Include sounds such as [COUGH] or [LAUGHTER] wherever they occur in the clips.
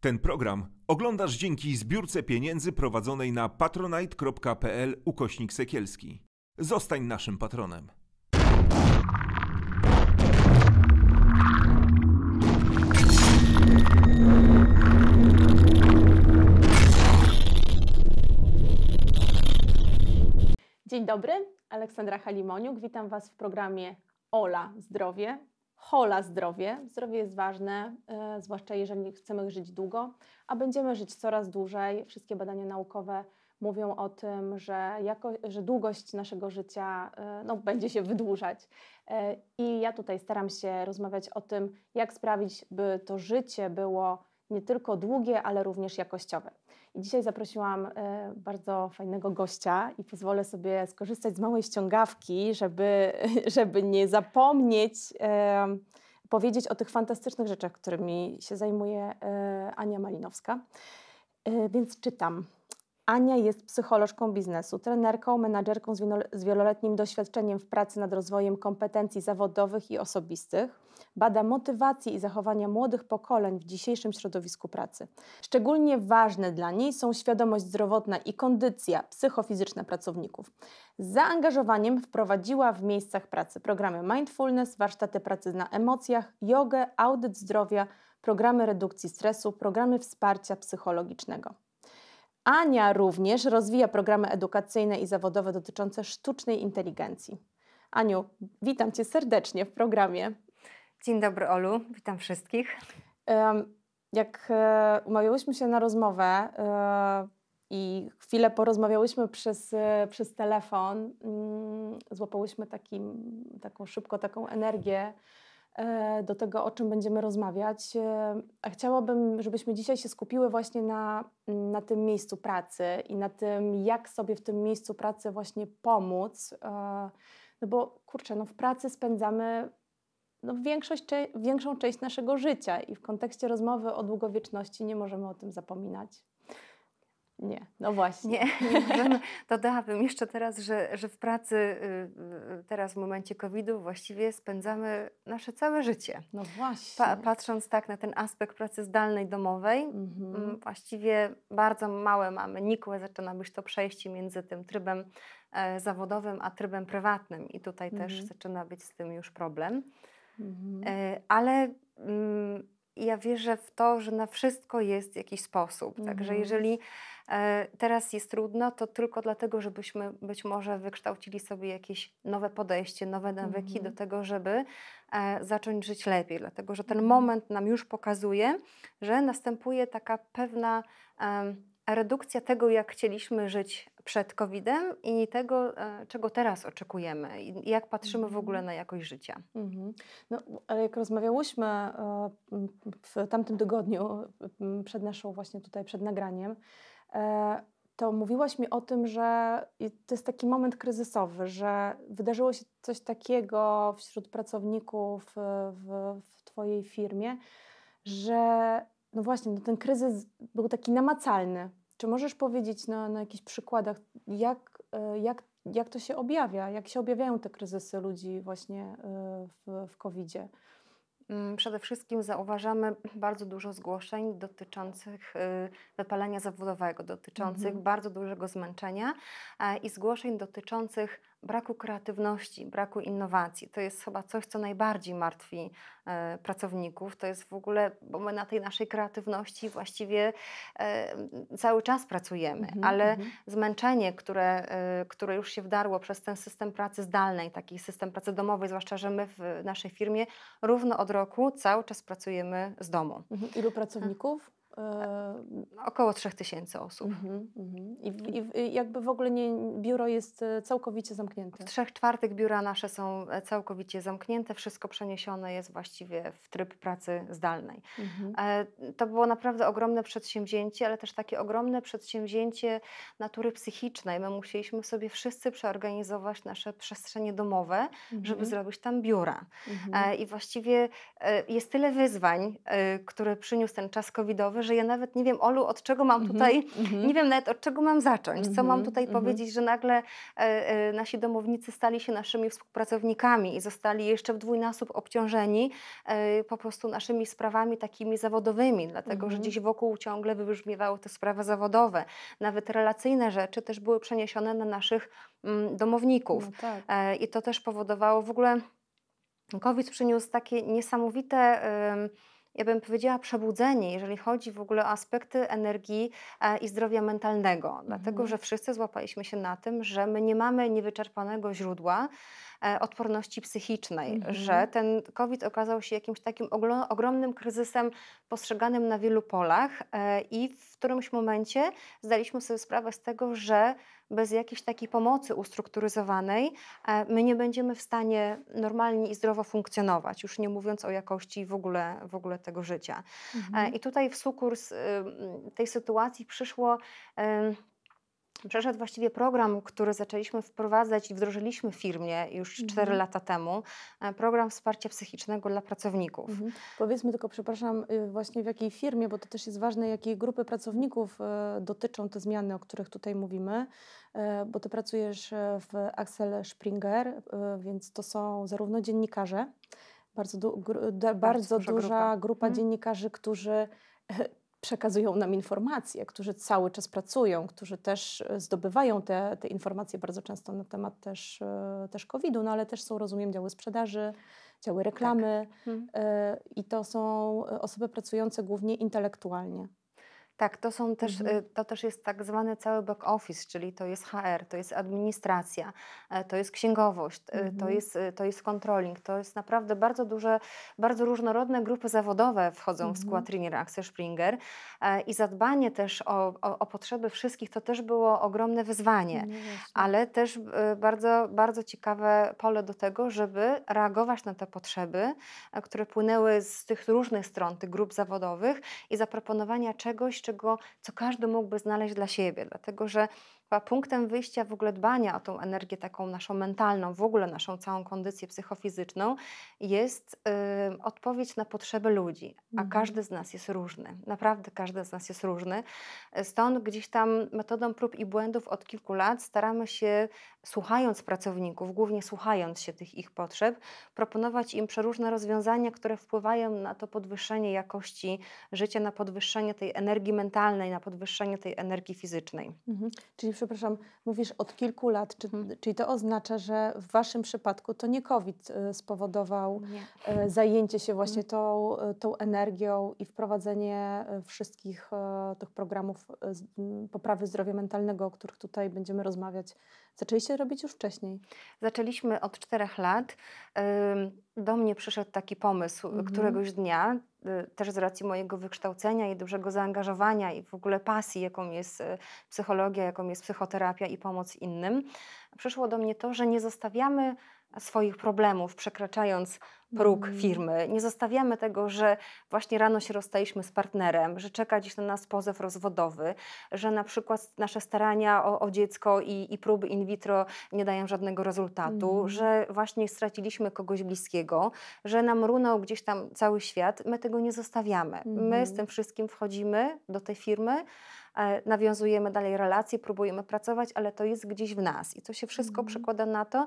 Ten program oglądasz dzięki zbiórce pieniędzy prowadzonej na patronite.pl ukośnik sekielski. Zostań naszym patronem. Dzień dobry, Aleksandra Halimoniuk. Witam Was w programie Ola Zdrowie, hola zdrowie. Zdrowie jest ważne, e, zwłaszcza jeżeli chcemy żyć długo, a będziemy żyć coraz dłużej. Wszystkie badania naukowe mówią o tym, że, jako, że długość naszego życia e, no, będzie się wydłużać. E, I ja tutaj staram się rozmawiać o tym, jak sprawić, by to życie było nie tylko długie, ale również jakościowe. I dzisiaj zaprosiłam e, bardzo fajnego gościa i pozwolę sobie skorzystać z małej ściągawki, żeby, [LAUGHS] żeby nie zapomnieć e, powiedzieć o tych fantastycznych rzeczach, którymi się zajmuje e, Ania Malinowska. Więc czytam. Ania jest psycholożką biznesu, trenerką, menadżerką z wieloletnim doświadczeniem w pracy nad rozwojem kompetencji zawodowych i osobistych bada motywacje i zachowania młodych pokoleń w dzisiejszym środowisku pracy. Szczególnie ważne dla niej są świadomość zdrowotna i kondycja psychofizyczna pracowników. Z zaangażowaniem wprowadziła w miejscach pracy programy mindfulness, warsztaty pracy na emocjach, jogę, audyt zdrowia, programy redukcji stresu, programy wsparcia psychologicznego. Ania również rozwija programy edukacyjne i zawodowe dotyczące sztucznej inteligencji. Aniu, witam Cię serdecznie w programie. Dzień dobry Olu, witam wszystkich. Jak e, umawiałyśmy się na rozmowę e, i chwilę porozmawiałyśmy przez, e, przez telefon, mm, złapałyśmy taki, taką szybko taką energię do tego, o czym będziemy rozmawiać. A chciałabym, żebyśmy dzisiaj się skupiły właśnie na, na tym miejscu pracy i na tym, jak sobie w tym miejscu pracy właśnie pomóc. No bo kurczę, no w pracy spędzamy no, większość, większą część naszego życia i w kontekście rozmowy o długowieczności nie możemy o tym zapominać. Nie, no właśnie. Nie, [LAUGHS] nie Dodałabym jeszcze teraz, że, że w pracy, y, y, teraz w momencie COVID-u, właściwie spędzamy nasze całe życie. No właśnie. Pa, patrząc tak na ten aspekt pracy zdalnej, domowej, mhm. Mm, właściwie bardzo małe mamy, nikłe zaczyna być to przejście między tym trybem e, zawodowym a trybem prywatnym, i tutaj mhm. też zaczyna być z tym już problem. Mhm. E, ale mm, ja wierzę w to, że na wszystko jest jakiś sposób. Także mhm. jeżeli e, teraz jest trudno, to tylko dlatego, żebyśmy być może wykształcili sobie jakieś nowe podejście, nowe nawyki do mhm. tego, żeby e, zacząć żyć lepiej. Dlatego, że ten moment nam już pokazuje, że następuje taka pewna redukcja tego, jak chcieliśmy żyć przed COVID-em i tego, e, czego teraz oczekujemy jak patrzymy w ogóle mhm. na jakość życia. Mhm. No, ale jak rozmawiałyśmy e, w tamtym tygodniu, przed naszą właśnie tutaj, przed nagraniem, e, to mówiłaś mi o tym, że to jest taki moment kryzysowy, że wydarzyło się coś takiego wśród pracowników w, w Twojej firmie, że no właśnie, no ten kryzys był taki namacalny, czy możesz powiedzieć na, na jakichś przykładach, jak, e, jak, jak to się objawia, jak się objawiają te kryzysy ludzi właśnie e, w, w COVID-zie? Mm, przede wszystkim zauważamy bardzo dużo zgłoszeń dotyczących e, wypalenia zawodowego, dotyczących mhm. bardzo dużego zmęczenia i zgłoszeń dotyczących braku kreatywności, braku innowacji. To jest chyba coś, co najbardziej martwi e, pracowników. To jest w ogóle, bo my na tej naszej kreatywności właściwie e, cały czas pracujemy, mm -hmm, ale mm -hmm. zmęczenie, które, e, które już się wdarło przez ten system pracy zdalnej, taki system pracy domowej, zwłaszcza, że my w naszej firmie równo od roku cały czas pracujemy z domu. Mm -hmm. Ilu pracowników? E, około 3000 osób. Mhm, mhm. I, I, jakby w ogóle nie, biuro jest e, całkowicie zamknięte? W trzech czwartych biura nasze są e, całkowicie zamknięte, wszystko przeniesione jest właściwie w tryb pracy zdalnej. Mhm. To było naprawdę ogromne przedsięwzięcie, ale też takie ogromne przedsięwzięcie natury psychicznej. My musieliśmy sobie wszyscy przeorganizować nasze przestrzenie domowe, żeby zrobić tam biura. I właściwie jest tyle wyzwań, które przyniósł ten czas covidowy, że ja nawet nie wiem, Olu, od czego mam mhm, tutaj, mm-hmm. nie wiem nawet od czego mam zacząć, mm-hmm. co mam mhm, tutaj mm-hmm. powiedzieć, że nagle e, e, nasi domownicy stali się naszymi współpracownikami i zostali jeszcze w dwójnasób obciążeni e, po prostu naszymi sprawami takimi zawodowymi, dlatego że mhm. dziś wokół ciągle wybrzmiewały te sprawy zawodowe. Nawet relacyjne rzeczy też były przeniesione na naszych mm, domowników. No tak. E, I to też powodowało w ogóle COVID przyniósł takie niesamowite ja bym powiedziała, przebudzenie, jeżeli chodzi w ogóle o aspekty energii e, i zdrowia mentalnego, mhm. dlatego że wszyscy złapaliśmy się na tym, że my nie mamy niewyczerpanego źródła e, odporności psychicznej, mhm. że ten COVID okazał się jakimś takim ogromnym kryzysem postrzeganym na wielu polach e, i w którymś momencie zdaliśmy sobie sprawę z tego, że bez jakiejś takiej pomocy ustrukturyzowanej e, my nie będziemy w stanie normalnie i zdrowo funkcjonować, już nie mówiąc o jakości w ogóle, w ogóle tego życia. E, mhm. I tutaj w sukurs y, tej sytuacji przyszło przeszedł właściwie program, który zaczęliśmy wprowadzać i wdrożyliśmy w firmie już mhm. 4 lata temu, e, program wsparcia psychicznego dla pracowników. Mhm. Powiedzmy tylko, przepraszam, y, właśnie w jakiej firmie, bo to też jest ważne, jakiej grupy pracowników e, dotyczą te zmiany, o których tutaj mówimy, e, bo ty pracujesz w Axel Springer, więc to są zarówno dziennikarze, bardzo, du, bardzo, bardzo duża grupa, grupa mhm. dziennikarzy, którzy przekazują nam informacje, którzy cały czas pracują, którzy też e, zdobywają te, te informacje bardzo często na temat też, e, też COVID-u, no ale też są, rozumiem, działy sprzedaży, działy reklamy tak. Mhm. E, i to są osoby pracujące głównie intelektualnie. Tak, to, są też, mhm. Y, to też jest tak zwany cały back office, czyli to jest HR, to jest administracja, e, to jest księgowość, y, mhm. to, jest, y, to jest controlling, to jest naprawdę bardzo duże, bardzo różnorodne grupy zawodowe wchodzą mhm. w skład Rinier Axel Springer e, i zadbanie też o, o, o, potrzeby wszystkich to też było ogromne wyzwanie, no ale też bardzo, bardzo ciekawe pole do tego, żeby reagować na te potrzeby, e, które płynęły z tych różnych stron, tych grup zawodowych i zaproponowania czegoś, czego, co każdy mógłby znaleźć dla siebie, dlatego że chyba punktem wyjścia w ogóle dbania o tą energię taką naszą mentalną, w ogóle naszą całą kondycję psychofizyczną jest y, odpowiedź na potrzeby ludzi, a mhm. każdy z nas jest różny. Naprawdę każdy z nas jest różny. Stąd gdzieś tam metodą prób i błędów od kilku lat staramy się, słuchając pracowników, głównie słuchając się tych ich potrzeb, proponować im przeróżne rozwiązania, które wpływają na to podwyższenie jakości życia, na podwyższenie tej energii mentalnej, na podwyższenie tej energii fizycznej. Mhm. Czyli przepraszam, mówisz od kilku lat, czy, hmm. czyli to oznacza, że w Waszym przypadku to nie COVID y, spowodował nie. Y, zajęcie się właśnie hmm. tą, y, tą energią i wprowadzenie wszystkich tych programów poprawy zdrowia mentalnego, o których tutaj będziemy rozmawiać. Zaczęliście robić już wcześniej? Zaczęliśmy od czterech lat. Do mnie przyszedł taki pomysł mhm. któregoś dnia, Y, też z racji mojego wykształcenia i dużego zaangażowania i w ogóle pasji, jaką jest y, psychologia, jaką jest psychoterapia i pomoc innym, przyszło do mnie to, że nie zostawiamy swoich problemów, przekraczając próg mm. firmy. Nie zostawiamy tego, że właśnie rano się rozstaliśmy z partnerem, że czeka dziś na nas pozew rozwodowy, że na przykład nasze starania o, o dziecko i, i, próby in vitro nie dają żadnego rezultatu, mm. że właśnie straciliśmy kogoś bliskiego, że nam runął gdzieś tam cały świat. My tego nie zostawiamy. Mm. My mm-hmm. z tym wszystkim wchodzimy do tej firmy e, nawiązujemy dalej relacje, próbujemy pracować, ale to jest gdzieś w nas i to się wszystko mm-hmm. przekłada na to,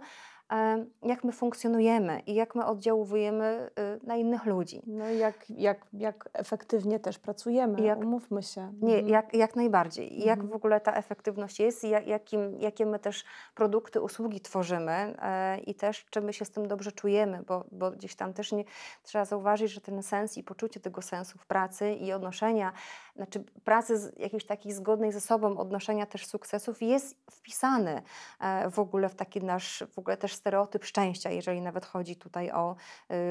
E, jak my funkcjonujemy i jak my oddziałujemy e, na innych ludzi. No jak, jak, jak efektywnie też pracujemy, jak, umówmy się. Nie, mhm. jak, jak najbardziej. Mhm. Jak w ogóle ta efektywność jest i jakim, jakie my też produkty, usługi tworzymy e, i też czy my się z tym dobrze czujemy, bo, bo gdzieś tam też nie, trzeba zauważyć, że ten sens i poczucie tego sensu w pracy i odnoszenia znaczy pracy z jakiejś takiej zgodnej ze sobą, odnoszenia też sukcesów jest wpisany e, w ogóle w taki nasz, w ogóle też stereotyp szczęścia, jeżeli nawet chodzi tutaj o,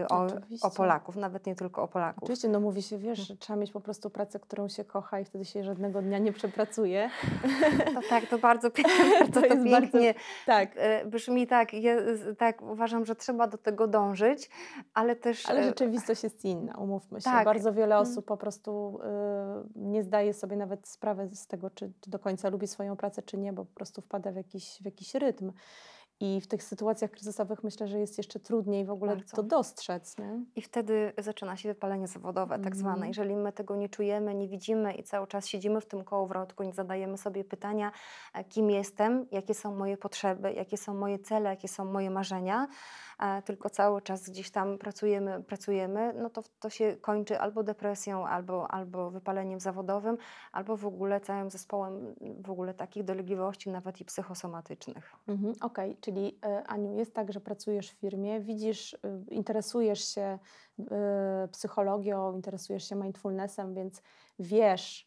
e, o, o Polaków, nawet nie tylko o Polaków. Oczywiście, no mówi się, wiesz, że trzeba mieć po prostu pracę, którą się kocha i wtedy się żadnego dnia nie przepracuje. [LAUGHS] To tak, to bardzo [LAUGHS] pięknie, to, to jest pięknie bardzo, tak. E, brzmi tak, tak, uważam, że trzeba do tego dążyć, ale też... Ale rzeczywistość jest inna, umówmy się. Tak. Bardzo wiele mm. osób po prostu y, nie zdaje sobie nawet sprawy z tego, czy, czy do końca lubi swoją pracę, czy nie, bo po prostu wpada w jakiś, w jakiś rytm. I w tych sytuacjach kryzysowych myślę, że jest jeszcze trudniej w ogóle Bardzo. to dostrzec. Nie? I wtedy zaczyna się wypalenie zawodowe, tak mm. zwane. Jeżeli my tego nie czujemy, nie widzimy i cały czas siedzimy w tym kołowrotku, nie zadajemy sobie pytania, e, kim jestem, jakie są moje potrzeby, jakie są moje cele, jakie są moje marzenia, tylko cały czas gdzieś tam pracujemy, pracujemy, no to to się kończy albo depresją, albo, albo wypaleniem zawodowym, albo w ogóle całym zespołem w ogóle takich dolegliwości, nawet i psychosomatycznych. Mhm, Okej, okay. czyli e, Aniu, jest tak, że pracujesz w firmie, widzisz, e, interesujesz się e, psychologią, interesujesz się mindfulnessem, więc wiesz,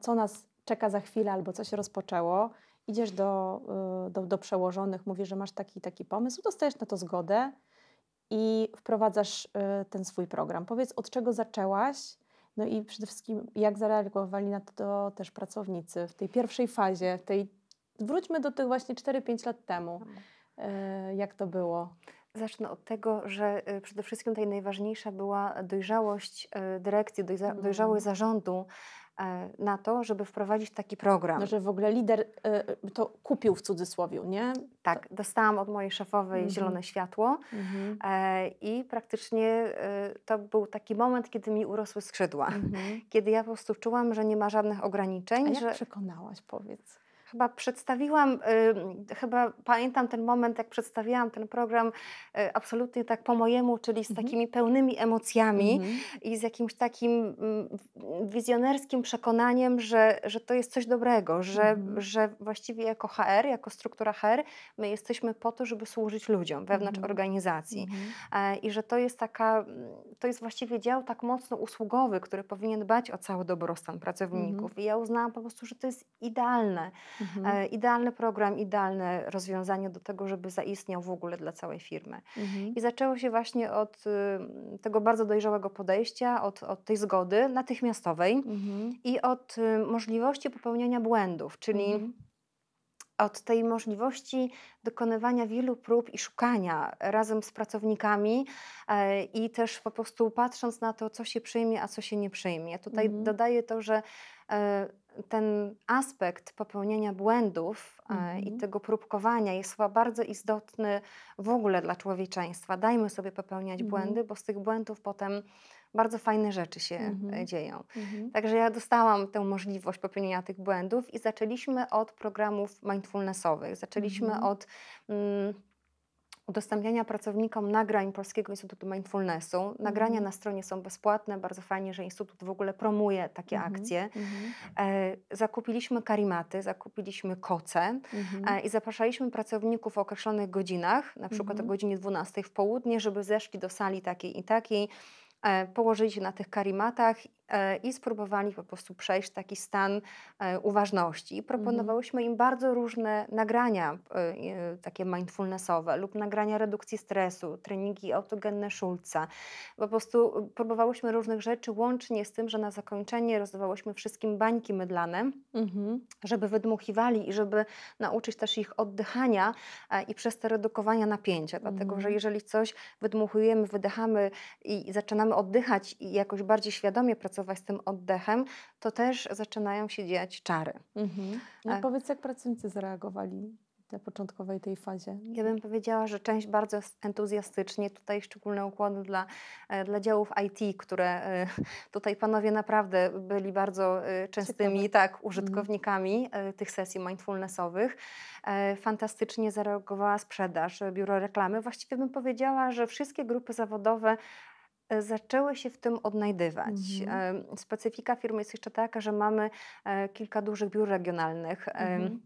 co nas czeka za chwilę albo co się rozpoczęło idziesz do, y, do, do przełożonych, mówisz, że masz taki taki pomysł, dostajesz na to zgodę i wprowadzasz y, ten swój program. Powiedz, od czego zaczęłaś, no i przede wszystkim, jak zareagowali na to też pracownicy w tej pierwszej fazie, tej, wróćmy do tych właśnie 4-5 lat temu. Tak. Y, jak to było? Zacznę od tego, że przede wszystkim tutaj najważniejsza była dojrzałość dyrekcji, mm. dojrzałość zarządu, E, na to, żeby wprowadzić taki program. No, znaczy, że w ogóle lider y, to kupił w cudzysłowie, nie? Tak, dostałam od mojej szefowej mhm. zielone światło mhm. E, i praktycznie y, to był taki moment, kiedy mi urosły skrzydła. Mhm. Kiedy ja po prostu czułam, że nie ma żadnych ograniczeń. A jak że... przekonałaś, powiedz? Chyba przedstawiłam, y, chyba pamiętam ten moment, jak przedstawiłam ten program y, absolutnie tak po mojemu, czyli z mhm. takimi mm-hmm. pełnymi emocjami mm-hmm. i z jakimś takim mm, wizjonerskim przekonaniem, że, że to jest coś dobrego, że, mm-hmm. że właściwie jako HR, jako struktura HR, my jesteśmy po to, żeby służyć ludziom wewnątrz mhm. organizacji. Mhm. E, I że to jest taka, mm, to jest właściwie dział tak mocno usługowy, który powinien dbać o cały dobrostan pracowników. I ja uznałam po prostu, że to jest idealne. Mhm. E, idealny program, idealne rozwiązanie do tego, żeby zaistniał w ogóle dla całej firmy. Mhm. I zaczęło się właśnie od y, tego bardzo dojrzałego podejścia, od, od tej zgody natychmiastowej mhm. i od y, możliwości popełniania błędów, czyli mhm. od tej możliwości dokonywania wielu prób i szukania razem z pracownikami e, i też po prostu patrząc na to, co się przyjmie, a co się nie przyjmie. Tutaj mhm. dodaję to, że e, ten aspekt popełniania błędów e, mhm. i tego próbkowania jest chyba bardzo istotny w ogóle dla człowieczeństwa. Dajmy sobie popełniać mhm. błędy, bo z tych błędów potem bardzo fajne rzeczy się e, mhm. dzieją. Mhm. Także ja dostałam tę możliwość popełnienia tych błędów i zaczęliśmy od programów mindfulnessowych. Zaczęliśmy mhm. od. Mm, udostępniania pracownikom nagrań Polskiego Instytutu Mindfulnessu. Nagrania mm. na stronie są bezpłatne, bardzo fajnie, że Instytut w ogóle promuje takie mm -hmm. akcje. Mm -hmm. e, zakupiliśmy karimaty, zakupiliśmy koce -hmm. e, i zapraszaliśmy pracowników w określonych godzinach, na przykład o mhm. godzinie 12 w południe, żeby zeszli do sali takiej i takiej e, położyli się na tych karimatach E, i spróbowali po prostu przejść taki stan e, uważności. Mhm. Proponowałyśmy im bardzo różne nagrania, e, takie mindfulnessowe lub nagrania redukcji stresu, treningi autogenne Schulza. Po prostu próbowałyśmy różnych rzeczy, łącznie z tym, że na zakończenie rozdawałyśmy wszystkim bańki mydlane, mhm. żeby wydmuchiwali i żeby nauczyć też ich oddychania i przez te redukowania napięcia. Dlatego, mhm. że jeżeli coś wydmuchujemy, wydechamy i zaczynamy oddychać i jakoś bardziej świadomie pracować, pracować z tym oddechem, to też zaczynają się dziać czary. Mhm. No A... powiedz, jak pracownicy zareagowali na początkowej tej fazie? Ja bym powiedziała, że część bardzo entuzjastycznie, tutaj szczególne ukłony dla, e, dla działów IT, które e, tutaj panowie naprawdę byli bardzo e, częstymi Ciekawe. tak, mhm. użytkownikami mm. tych sesji mindfulnessowych. Fantastycznie zareagowała sprzedaż, biuro reklamy. Właściwie bym powiedziała, że wszystkie grupy zawodowe zaczęły się w tym odnajdywać. Mhm. Specyfika firmy jest jeszcze taka, że mamy e, kilka dużych biur regionalnych. Mhm.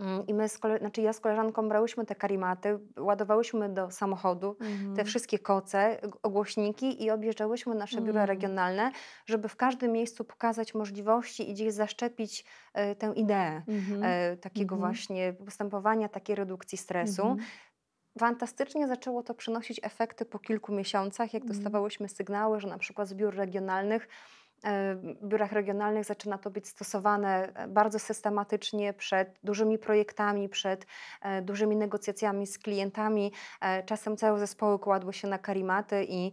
Mm, I my, z kole... znaczy ja z koleżanką brałyśmy te karimaty, ładowałyśmy do samochodu mm. te mhm. wszystkie koce, ogłośniki i objeżdżałyśmy nasze mm. biura mhm. regionalne, żeby w każdym miejscu pokazać możliwości i gdzieś zaszczepić y, tę ideę mm -hmm. y, takiego -hmm. właśnie postępowania, takiej redukcji stresu. -hmm. Fantastycznie zaczęło to przynosić efekty po kilku miesiącach, jak mhm. dostawałyśmy sygnały, że na przykład z biur regionalnych e, w biurach regionalnych zaczyna to być stosowane e, bardzo systematycznie przed dużymi projektami, przed e, dużymi negocjacjami z klientami. Czasem całe zespoły kładły się na karimaty i,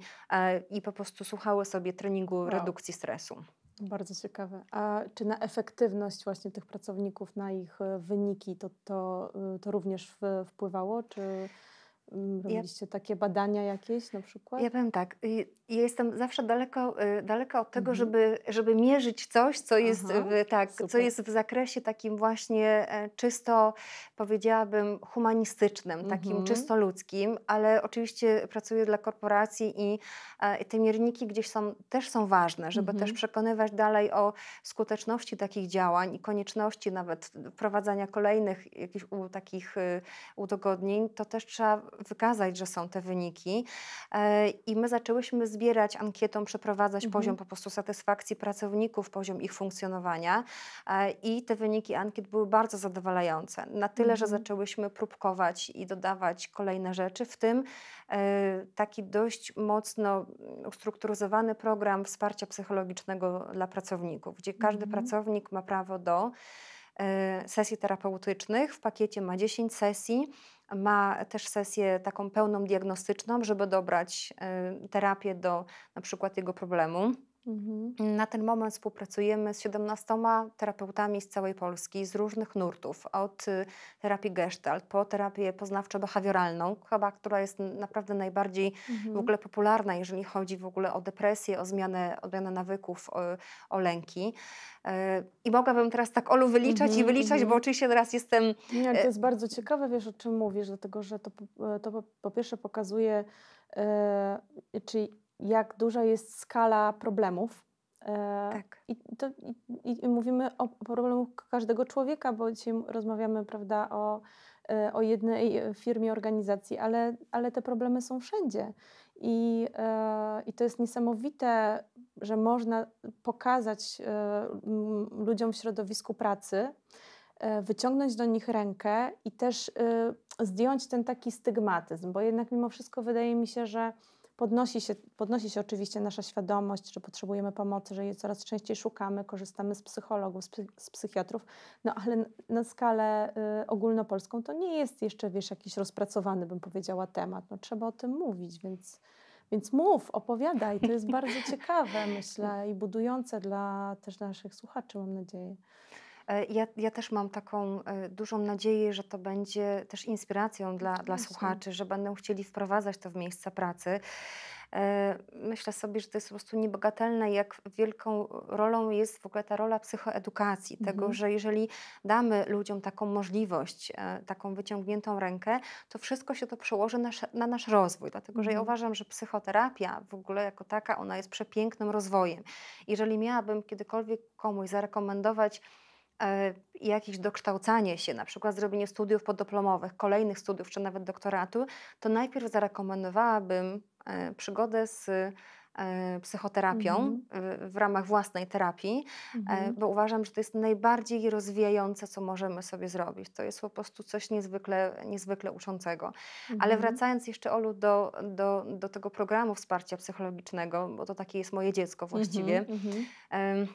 i po prostu słuchały sobie treningu wow. redukcji stresu. Bardzo ciekawe. A czy na efektywność właśnie tych pracowników, na ich e, wyniki, to, to, e, to również wpływało? Czy mm, robiliście ja, takie badania jakieś na przykład? Ja powiem tak, jestem zawsze daleko, y, daleka od tego, mhm. żeby, żeby mierzyć coś, co jest, Aha, w, tak, co jest w zakresie takim właśnie e, czysto, powiedziałabym, humanistycznym, mhm. takim czysto ludzkim, ale oczywiście pracuję dla korporacji i, i e, te mierniki gdzieś są, też są ważne, żeby mhm. też przekonywać dalej o skuteczności takich działań i konieczności nawet wprowadzania kolejnych jakichś u, takich y, udogodnień, to też trzeba wykazać, że są te wyniki. E, I my zaczęłyśmy z zbierać ankietą, przeprowadzać mhm. poziom po prostu satysfakcji pracowników, poziom ich funkcjonowania e, i te wyniki ankiet były bardzo zadowalające. Na tyle, mhm. że zaczęłyśmy próbkować i dodawać kolejne rzeczy, w tym e, taki dość mocno ustrukturyzowany program wsparcia psychologicznego dla pracowników, gdzie każdy mhm. pracownik ma prawo do e, sesji terapeutycznych. W pakiecie ma 10 sesji ma też sesję taką pełną diagnostyczną, żeby dobrać y, terapię do na przykład jego problemu. Mhm. Na ten moment współpracujemy z 17 terapeutami z całej Polski, z różnych nurtów, od y, terapii gestalt po terapię poznawczo-behawioralną, chyba, która jest naprawdę najbardziej mhm. w ogóle popularna, jeżeli chodzi w ogóle o depresję, o zmianę, o zmianę nawyków, o, o lęki. E, I mogłabym teraz tak Olu wyliczać mhm, i wyliczać, bo mhm. oczywiście teraz jestem... Nie, to e, jest bardzo ciekawe, wiesz o czym mówisz, dlatego że to, e, to po, po pierwsze pokazuje, e, czyli jak duża jest skala problemów. E, tak. I, to, i, i mówimy o problemach każdego człowieka, bo dzisiaj rozmawiamy prawda, o, e, o jednej firmie, organizacji, ale, ale te problemy są wszędzie. I, e, I to jest niesamowite, że można pokazać ludziom w środowisku pracy, wyciągnąć do nich rękę i też zdjąć ten taki stygmatyzm, bo jednak mimo wszystko wydaje mi się, że Podnosi się, podnosi się oczywiście nasza świadomość, że potrzebujemy pomocy, że je coraz częściej szukamy, korzystamy z psychologów, z, z psychiatrów, no ale na skalę y, ogólnopolską to nie jest jeszcze, wiesz, jakiś rozpracowany, bym powiedziała, temat. No, trzeba o tym mówić, więc, więc mów, opowiadaj. To jest bardzo [LAUGHS] ciekawe, myślę, i budujące dla też naszych słuchaczy, mam nadzieję. E, ja, ja też mam taką e, dużą nadzieję, że to będzie też inspiracją dla, dla słuchaczy, że będą chcieli wprowadzać to w miejsca pracy. E, myślę sobie, że to jest po prostu niebagatelne, jak wielką rolą jest w ogóle ta rola psychoedukacji, tego, mhm. że jeżeli damy ludziom taką możliwość, taką wyciągniętą rękę, to wszystko się to przełoży na, na nasz rozwój, dlatego że mhm. ja uważam, że psychoterapia w ogóle jako taka, ona jest przepięknym rozwojem. Jeżeli miałabym kiedykolwiek komuś zarekomendować, E, jakieś dokształcanie się, na przykład zrobienie studiów podyplomowych, kolejnych studiów czy nawet doktoratu, to najpierw zarekomendowałabym e, przygodę z e, psychoterapią mm -hmm. w ramach własnej terapii, mm -hmm. bo uważam, że to jest najbardziej rozwijające, co możemy sobie zrobić. To jest po prostu coś niezwykle, niezwykle uczącego. Mm -hmm. Ale mhm. wracając jeszcze, Olu, do, do, do tego programu wsparcia psychologicznego, bo to takie jest moje dziecko właściwie. Mhm, mhm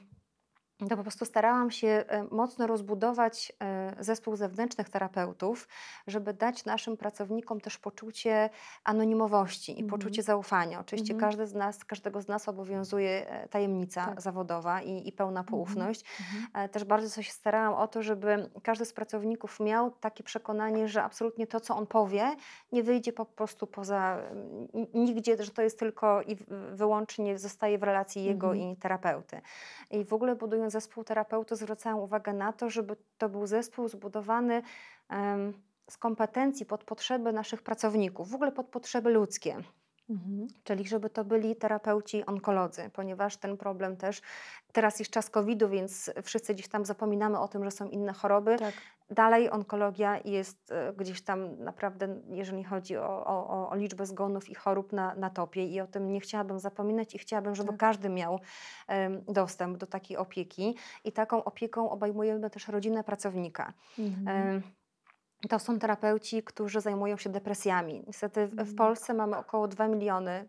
to po prostu starałam się e, mocno rozbudować e, zespół zewnętrznych terapeutów, żeby dać naszym pracownikom też poczucie anonimowości i mm -hmm. poczucie zaufania. Oczywiście mm -hmm. każdy z nas, każdego z nas obowiązuje e, tajemnica tak. zawodowa i, i pełna mhm. poufność. Mm -hmm. Też bardzo się starałam o to, żeby każdy z pracowników miał takie przekonanie, że absolutnie to, co on powie, nie wyjdzie po prostu poza nigdzie, że to jest tylko i wyłącznie zostaje w relacji jego mhm. i terapeuty. I w ogóle budując zespół terapeuty zwracają uwagę na to, żeby to był zespół zbudowany z kompetencji pod potrzeby naszych pracowników, w ogóle pod potrzeby ludzkie. Mhm. Czyli żeby to byli terapeuci onkolodzy, ponieważ ten problem też, teraz jest czas COVID-u, więc wszyscy gdzieś tam zapominamy o tym, że są inne choroby. Tak. Dalej onkologia jest e, gdzieś tam naprawdę, jeżeli chodzi o, o, o liczbę zgonów i chorób na, na topie i o tym nie chciałabym zapominać i chciałabym, żeby tak. każdy miał um, dostęp do takiej opieki i taką opieką obejmujemy też rodzinę pracownika. Mhm. Um, to są terapeuci, którzy zajmują się depresjami. Niestety w, w mhm. Polsce mamy około 2 miliony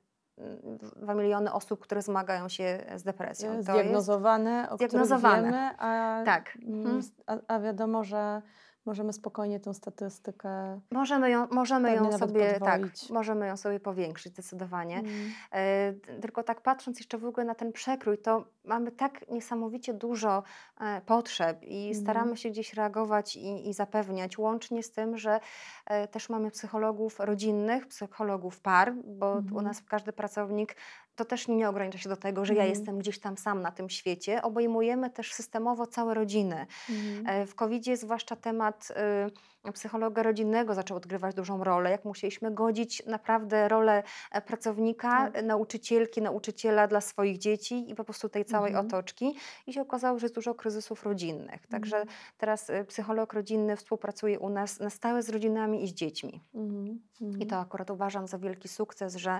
2 mm, miliony osób, które zmagają się z depresją. Zdiagnozowane, to jest... o zdiagnozowane. Wiemy, a, tak. Mm, mhm. a, a wiadomo, że możemy spokojnie tę statystykę. Możemy ją, możemy ją sobie tak, możemy ją sobie powiększyć zdecydowanie. Mm. E, tylko tak patrząc jeszcze w ogóle na ten przekrój, to mamy tak niesamowicie dużo e, potrzeb i mm. staramy się gdzieś reagować i, i, zapewniać, łącznie z tym, że e, też mamy psychologów rodzinnych, psychologów par, bo mm. u mhm. nas każdy pracownik to też nie ogranicza się do tego, że mm. ja mhm. jestem gdzieś tam sam na tym świecie. Obejmujemy też systemowo całe rodziny. Mm. W COVID-zie zwłaszcza temat y, psychologa rodzinnego zaczął odgrywać dużą rolę, jak musieliśmy godzić naprawdę rolę e, pracownika, tak. E, nauczycielki, nauczyciela dla swoich dzieci i po prostu tej całej mm. otoczki. I się okazało, że jest dużo kryzysów rodzinnych. Także mhm. teraz y, psycholog rodzinny współpracuje u nas na stałe z rodzinami i z dziećmi. Mhm. I to akurat uważam za wielki sukces, że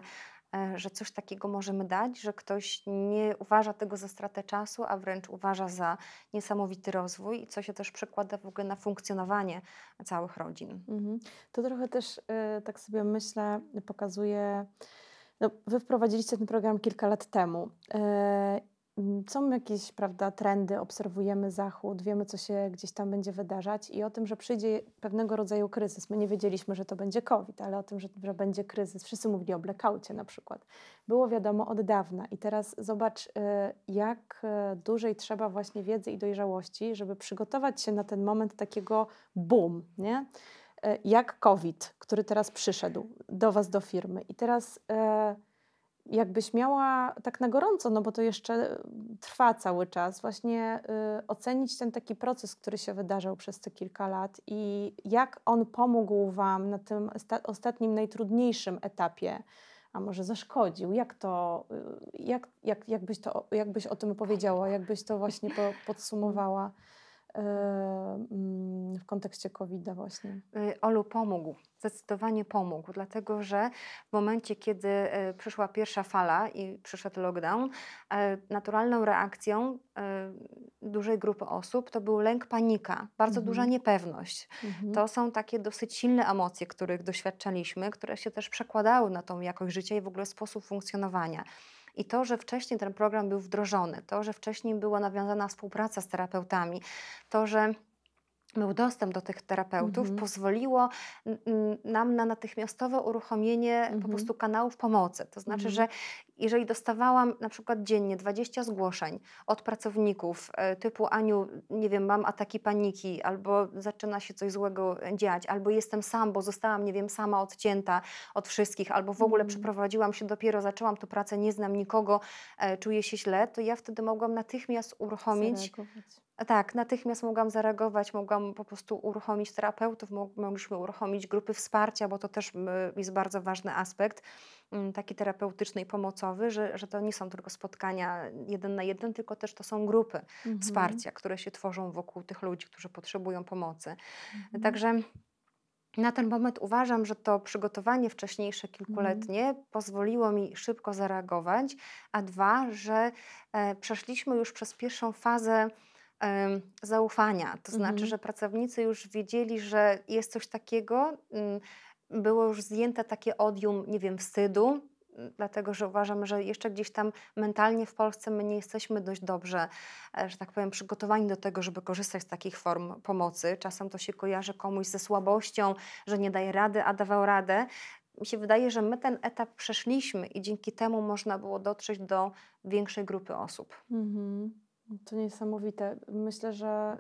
E, że coś takiego możemy dać, że ktoś nie uważa tego za stratę czasu, a wręcz uważa za niesamowity rozwój, co się też przekłada w ogóle na funkcjonowanie całych rodzin. Mhm. To trochę też, e, tak sobie myślę, pokazuje. No, wy wprowadziliście ten program kilka lat temu e, Mm, są jakieś prawda, trendy, obserwujemy Zachód, wiemy, co się gdzieś tam będzie wydarzać i o tym, że przyjdzie pewnego rodzaju kryzys. My nie wiedzieliśmy, że to będzie COVID, ale o tym, że, że będzie kryzys. Wszyscy mówili o blackoutie na przykład. Było wiadomo od dawna i teraz zobacz, y, jak y, dużej trzeba właśnie wiedzy i dojrzałości, żeby przygotować się na ten moment takiego boom, nie? Y, jak COVID, który teraz przyszedł do Was, do firmy. I teraz... Yy, jakbyś miała tak na gorąco, no bo to jeszcze e, trwa cały czas, właśnie y, ocenić ten taki proces, który się wydarzył przez te kilka lat i jak on pomógł Wam na tym ostatnim, najtrudniejszym etapie, a może zaszkodził? Jak to, e, jak, jak, jak, byś, to, jak byś o tym opowiedziała, jak byś to właśnie po, podsumowała? E, mm, w kontekście COVID-a właśnie? E, Olu pomógł, zdecydowanie pomógł, dlatego że w momencie, kiedy e, przyszła pierwsza fala i przyszedł lockdown, naturalną reakcją dużej grupy osób to był lęk, panika, bardzo mhm. duża niepewność. Mhm. To są takie dosyć silne emocje, których doświadczaliśmy, które się też przekładały na tą jakość życia i w ogóle sposób funkcjonowania i to, że wcześniej ten program był wdrożony, to, że wcześniej była nawiązana współpraca z terapeutami, to, że był dostęp do tych terapeutów, mhm. pozwoliło nam na natychmiastowe uruchomienie po mhm. prostu kanałów pomocy. To znaczy, że mhm jeżeli dostawałam na przykład dziennie 20 zgłoszeń od pracowników e, typu Aniu, nie wiem, mam ataki paniki, albo zaczyna się coś złego dziać, albo jestem sam, bo zostałam, nie wiem, sama odcięta od wszystkich, albo w ogóle mm. przeprowadziłam się dopiero, zaczęłam tę pracę, nie znam nikogo, e, czuję się źle, to ja wtedy mogłam natychmiast uruchomić. Tak, natychmiast mogłam zareagować, mogłam po prostu uruchomić terapeutów, mogliśmy uruchomić grupy wsparcia, bo to też jest bardzo ważny aspekt Mm, taki terapeutyczny i pomocowy, że, że to nie są tylko spotkania jeden na jeden, tylko też to są grupy mhm. wsparcia, które się tworzą wokół tych ludzi, którzy potrzebują pomocy. Mhm. Także na ten moment uważam, że to przygotowanie wcześniejsze, kilkuletnie, mhm. pozwoliło mi szybko zareagować, a dwa, że e, przeszliśmy już przez pierwszą fazę zaufania. To znaczy, mhm. że pracownicy już wiedzieli, że jest coś takiego, mm, było już zdjęte takie odium, nie wiem, wstydu, dlatego że uważam, że jeszcze gdzieś tam mentalnie w Polsce my nie jesteśmy dość dobrze, e, że tak powiem, przygotowani do tego, żeby korzystać z takich form pomocy. Czasem to się kojarzy komuś ze słabością, że nie daje rady, a dawał radę. Mi się wydaje, że my ten etap przeszliśmy i dzięki temu można było dotrzeć do większej grupy osób. Mhm. To niesamowite. Myślę, że.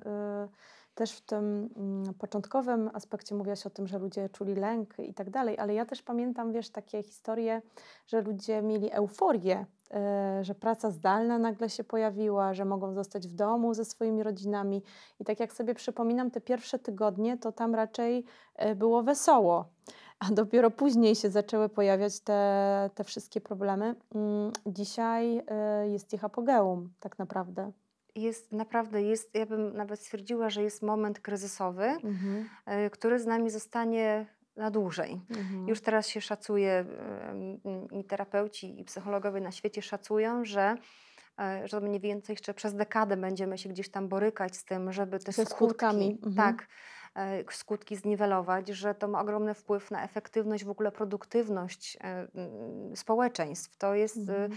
Yy też w tym mm, początkowym aspekcie mówiłaś o tym, że ludzie czuli lęk i tak dalej, ale ja też pamiętam, wiesz, takie historie, że ludzie mieli euforię, e, że praca zdalna nagle się pojawiła, że mogą zostać w domu ze swoimi rodzinami. I tak jak sobie przypominam, te pierwsze tygodnie to tam raczej e, było wesoło a dopiero później się zaczęły pojawiać te, te wszystkie problemy. Mm, dzisiaj e, jest ich apogeum, tak naprawdę jest naprawdę, jest, ja bym nawet stwierdziła, że jest moment kryzysowy, mhm. E, który z nami zostanie na dłużej. Mhm. Już teraz się szacuje, e, i terapeuci, i psychologowie na świecie szacują, że e, że mniej więcej jeszcze przez dekadę będziemy się gdzieś tam borykać z tym, żeby te skutki, mhm. tak, skutki zniwelować, że to ma ogromny wpływ na efektywność, w ogóle produktywność społeczeństw. To jest mhm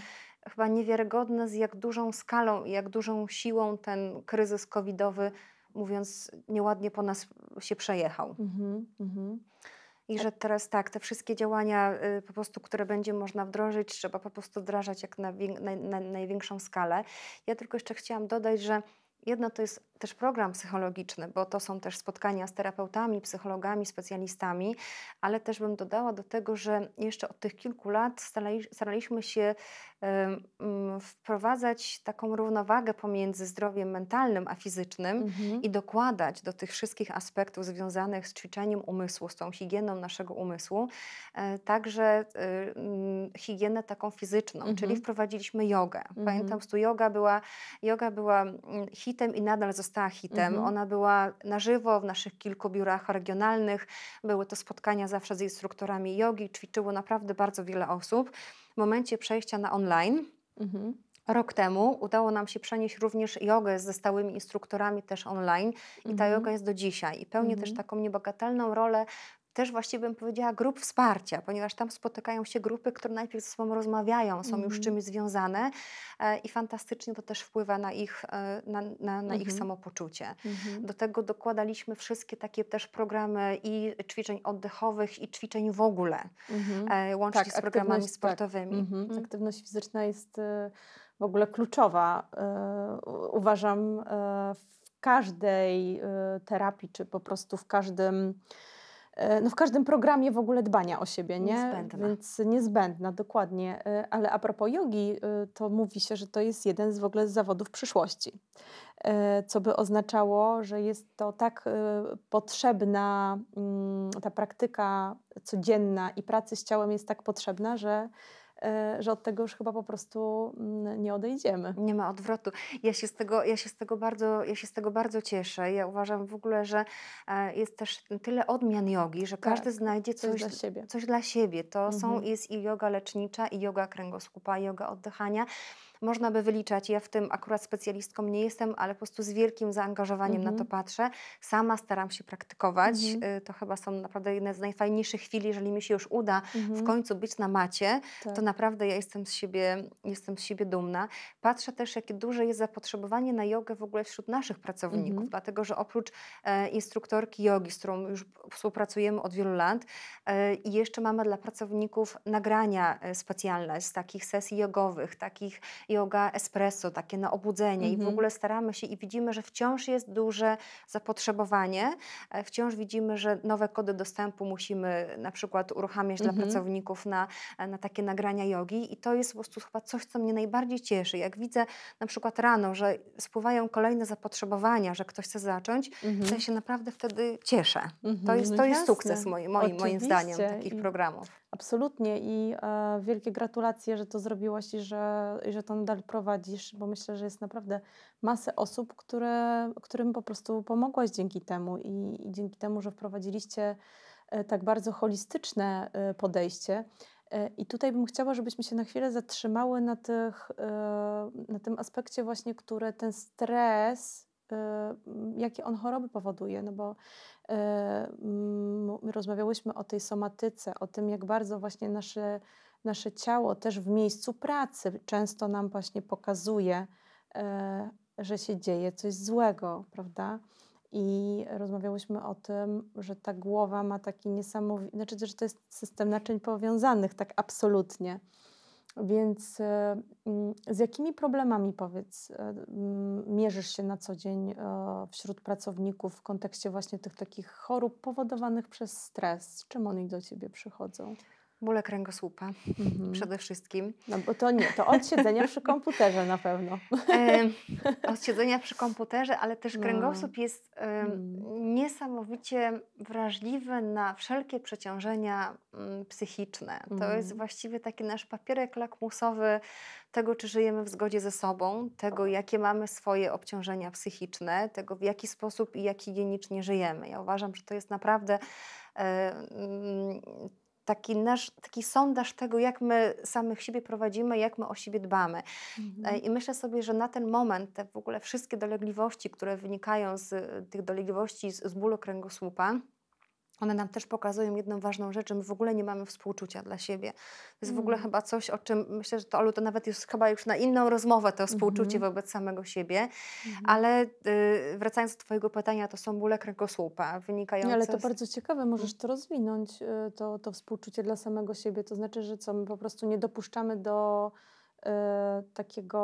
chyba niewiarygodne, z jak dużą skalą i jak dużą siłą ten kryzys covidowy, mówiąc nieładnie, po nas się przejechał. Mm-hmm, mm-hmm. I że teraz tak, te wszystkie działania y, po prostu, które będzie można wdrożyć, trzeba po prostu wdrażać jak na, na, na, na największą skalę. Ja tylko jeszcze chciałam dodać, że jedno to jest też program psychologiczny, bo to są też spotkania z terapeutami, psychologami, specjalistami, ale też bym dodała do tego, że jeszcze od tych kilku lat staraliśmy się mm, wprowadzać taką równowagę pomiędzy zdrowiem mentalnym a fizycznym mhm. i dokładać do tych wszystkich aspektów związanych z ćwiczeniem umysłu, z tą higieną naszego umysłu, e, także e, mm, higienę taką fizyczną, mhm. czyli wprowadziliśmy jogę. Mhm. Pamiętam, że tu yoga była, yoga była mm, hitem i nadal została została hitem. Mhm. Ona była na żywo w naszych kilku biurach regionalnych. Były to spotkania zawsze z instruktorami jogi. Ćwiczyło naprawdę bardzo wiele osób. W momencie przejścia na online mhm. Rok temu udało nam się przenieść również jogę ze stałymi instruktorami też online i ta mhm. joga jest do dzisiaj i pełni mhm. też taką niebagatelną rolę też właściwie bym powiedziała grup wsparcia, ponieważ tam spotykają się grupy, które najpierw ze sobą rozmawiają, są mm. już mhm. czymś związane e, i fantastycznie to też wpływa na ich, e, na, na, na ich mhm. samopoczucie. Mhm. Do tego dokładaliśmy wszystkie takie też programy i ćwiczeń oddechowych i ćwiczeń w ogóle, e, łącznie tak, z programami tak. sportowymi. Tak. Aktywność fizyczna jest w ogóle kluczowa, uważam, w każdej terapii, czy po prostu w każdym E, no w każdym programie w ogóle dbania o siebie, nie? Niezbędna. Więc niezbędna, dokładnie. E, ale a propos jogi, e, to mówi się, że to jest jeden z w ogóle z zawodów przyszłości, co by oznaczało, że jest to tak potrzebna, mm, ta praktyka codzienna i pracy z ciałem jest tak potrzebna, że E, że od tego już chyba po prostu mm, nie odejdziemy. Nie ma odwrotu. Ja się z tego, ja się z tego, bardzo, ja się z tego bardzo cieszę. Ja uważam w ogóle, że e, jest też tyle odmian jogi, że tak, każdy znajdzie coś, coś, dla siebie. Coś dla siebie. To mhm. są, jest i yoga lecznicza, i yoga kręgosłupa, i yoga oddychania. Można by wyliczać, ja w tym akurat specjalistką nie jestem, ale po prostu z wielkim zaangażowaniem na to mhm. patrzę. Sama staram się praktykować. Mhm. Y, to chyba są naprawdę jedne z najfajniejszych chwili, jeżeli mi się już uda w mhm. końcu być na macie, tak. to naprawdę ja jestem z, siebie, jestem z siebie dumna. Patrzę też, jakie duże jest zapotrzebowanie na jogę w ogóle wśród naszych pracowników, dlatego że oprócz e, instruktorki jogi, z którą już współpracujemy od wielu lat, e, i jeszcze mamy dla pracowników nagrania e, specjalne z takich sesji jogowych, takich yoga espresso, takie na obudzenie i w mhm. ogóle staramy się i widzimy, że wciąż jest duże zapotrzebowanie, e, wciąż widzimy, że nowe kody dostępu musimy na przykład uruchamiać dla mhm. pracowników na, na takie nagrania jogi i to jest po prostu chyba coś, co mnie najbardziej cieszy. Jak widzę na przykład rano, że spływają kolejne zapotrzebowania, że ktoś chce zacząć, mhm. to ja mhm. się naprawdę wtedy cieszę. To jest, no to jest sukces moi, moi, moim zdaniem takich I, programów. Absolutnie i e, wielkie gratulacje, że to zrobiłaś i że, i że to nadal prowadzisz, bo myślę, że jest naprawdę masę osób, które, którym po prostu pomogłaś dzięki temu i, i dzięki temu, że wprowadziliście e, tak bardzo holistyczne e, podejście. E, I tutaj bym chciała, żebyśmy się na chwilę zatrzymały na, tych, na tym aspekcie właśnie, który ten stres, jakie on choroby powoduje, no bo my rozmawiałyśmy o tej somatyce, o tym, jak bardzo właśnie nasze nasze ciało też w miejscu pracy często nam właśnie pokazuje, e, że się dzieje coś złego, prawda? I rozmawiałyśmy o tym, że ta głowa ma taki niesamowity, znaczy, że to jest system naczyń powiązanych, tak absolutnie. Więc e, mm, z jakimi problemami, powiedz, e, mm, mierzysz się na co dzień wśród pracowników w kontekście właśnie tych takich chorób powodowanych przez stres? Z czym oni do ciebie przychodzą? Bóle kręgosłupa mhm. przede wszystkim. No bo to nie, to od siedzenia przy komputerze na pewno. E, [LAUGHS] od siedzenia przy komputerze, ale też no. kręgosłup no. jest e, mm. niesamowicie wrażliwy na wszelkie przeciążenia m, mm, psychiczne. Mm. To mhm. jest właściwie taki nasz papierek lakmusowy tego, czy żyjemy w zgodzie ze sobą, tego, jakie mamy swoje obciążenia psychiczne, tego, w jaki sposób i jak higienicznie żyjemy. Ja uważam, że to jest naprawdę e, mm, taki, nasz, taki sondaż tego, jak my samych siebie prowadzimy, jak my o siebie dbamy. E, mhm. I myślę sobie, że na ten moment te w ogóle wszystkie dolegliwości, które wynikają z tych dolegliwości z, z bólu kręgosłupa, one nam też pokazują jedną ważną rzecz, że my w ogóle nie mamy współczucia dla siebie. To jest mm. w ogóle mm. chyba coś, o czym myślę, że to Olu to nawet już chyba już na inną rozmowę to współczucie mm -hmm. wobec samego siebie, mm -hmm. ale y, wracając do Twojego pytania, to są bóle kręgosłupa wynikające... Nie, ale to z... bardzo ciekawe, możesz to rozwinąć, y, to, to współczucie dla samego siebie, to znaczy, że co, my po prostu nie dopuszczamy do Y, takiego,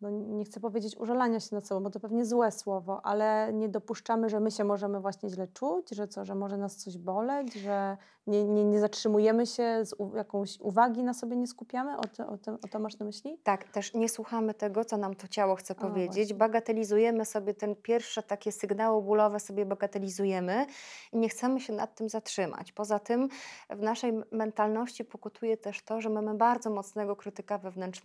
no nie chcę powiedzieć użalania się nad sobą, bo to pewnie złe słowo, ale nie dopuszczamy, że my się możemy właśnie źle czuć, że co, że może nas coś boleć, że nie, nie, nie zatrzymujemy się, z u, jakąś uwagi na sobie nie skupiamy, o, te, o, o to masz na myśli? Tak, też nie słuchamy tego, co nam to ciało chce powiedzieć, bagatelizujemy sobie ten pierwsze takie sygnały bólowe, sobie bagatelizujemy i nie chcemy się nad tym zatrzymać. Poza tym w naszej mentalności pokutuje też to, że mamy bardzo mocnego krytyka wewnętrznego,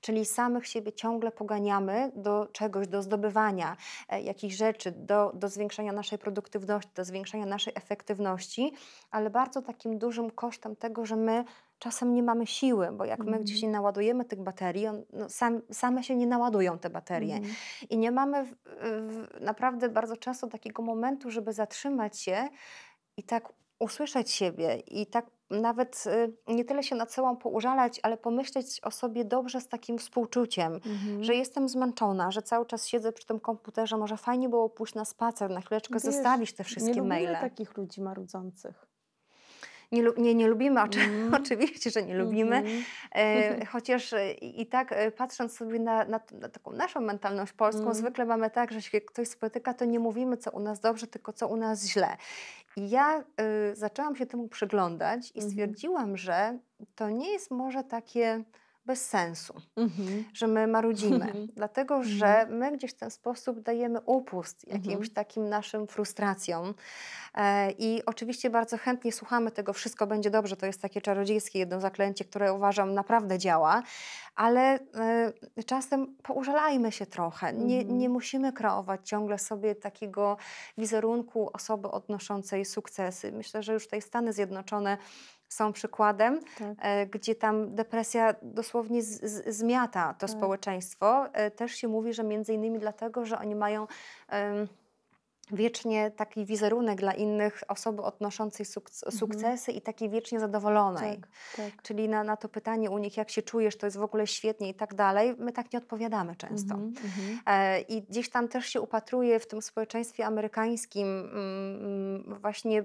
czyli samych siebie ciągle poganiamy do czegoś, do zdobywania e, jakichś rzeczy, do, do zwiększenia naszej produktywności, do zwiększenia naszej efektywności, ale bardzo takim dużym kosztem tego, że my czasem nie mamy siły, bo jak mm. my gdzieś mhm. nie naładujemy tych baterii, on, no, sam, same się nie naładują te baterie. Mm. I nie mamy w, w, naprawdę bardzo często takiego momentu, żeby zatrzymać się i tak usłyszeć siebie i tak nawet y, nie tyle się nad sobą poużalać, ale pomyśleć o sobie dobrze z takim współczuciem, mhm. że jestem zmęczona, że cały czas siedzę przy tym komputerze, może fajnie było pójść na spacer, na chwileczkę Wiesz, zostawić te wszystkie nie maile. Nie takich ludzi marudzących. Nie, nie, nie lubimy, mm. [LAUGHS] oczywiście, że nie lubimy, mhm. e, [LAUGHS] chociaż e, i tak e, patrząc sobie na, na, na taką naszą mentalność polską, mm. zwykle mamy tak, że się ktoś spotyka, to nie mówimy, co u nas dobrze, tylko co u nas źle. I ja y, zaczęłam się temu przyglądać i mhm. stwierdziłam, że to nie jest może takie bez sensu, mhm. że my marudzimy, [LAUGHS] dlatego mhm. że my gdzieś w ten sposób dajemy upust jakimś mhm. takim naszym frustracjom. E, I oczywiście bardzo chętnie słuchamy tego, wszystko będzie dobrze, to jest takie czarodziejskie jedno zaklęcie, które uważam naprawdę działa, ale e, czasem poużalajmy się trochę. Nie, nie musimy kreować ciągle sobie takiego wizerunku osoby odnoszącej sukcesy. Myślę, że już tutaj Stany Zjednoczone są przykładem, tak. E, gdzie tam depresja dosłownie z, z, zmiata to tak. społeczeństwo. E, też się mówi, że między innymi dlatego, że oni mają. Um, wiecznie taki wizerunek dla innych osoby odnoszącej mhm. sukcesy mhm. i takiej wiecznie zadowolonej. Tak, tak. Czyli na, na to pytanie u nich, jak się czujesz, to jest w ogóle świetnie i tak dalej, my tak nie odpowiadamy często. Mhm, mhm. e, I gdzieś tam też się upatruje w tym społeczeństwie amerykańskim mm, mm, właśnie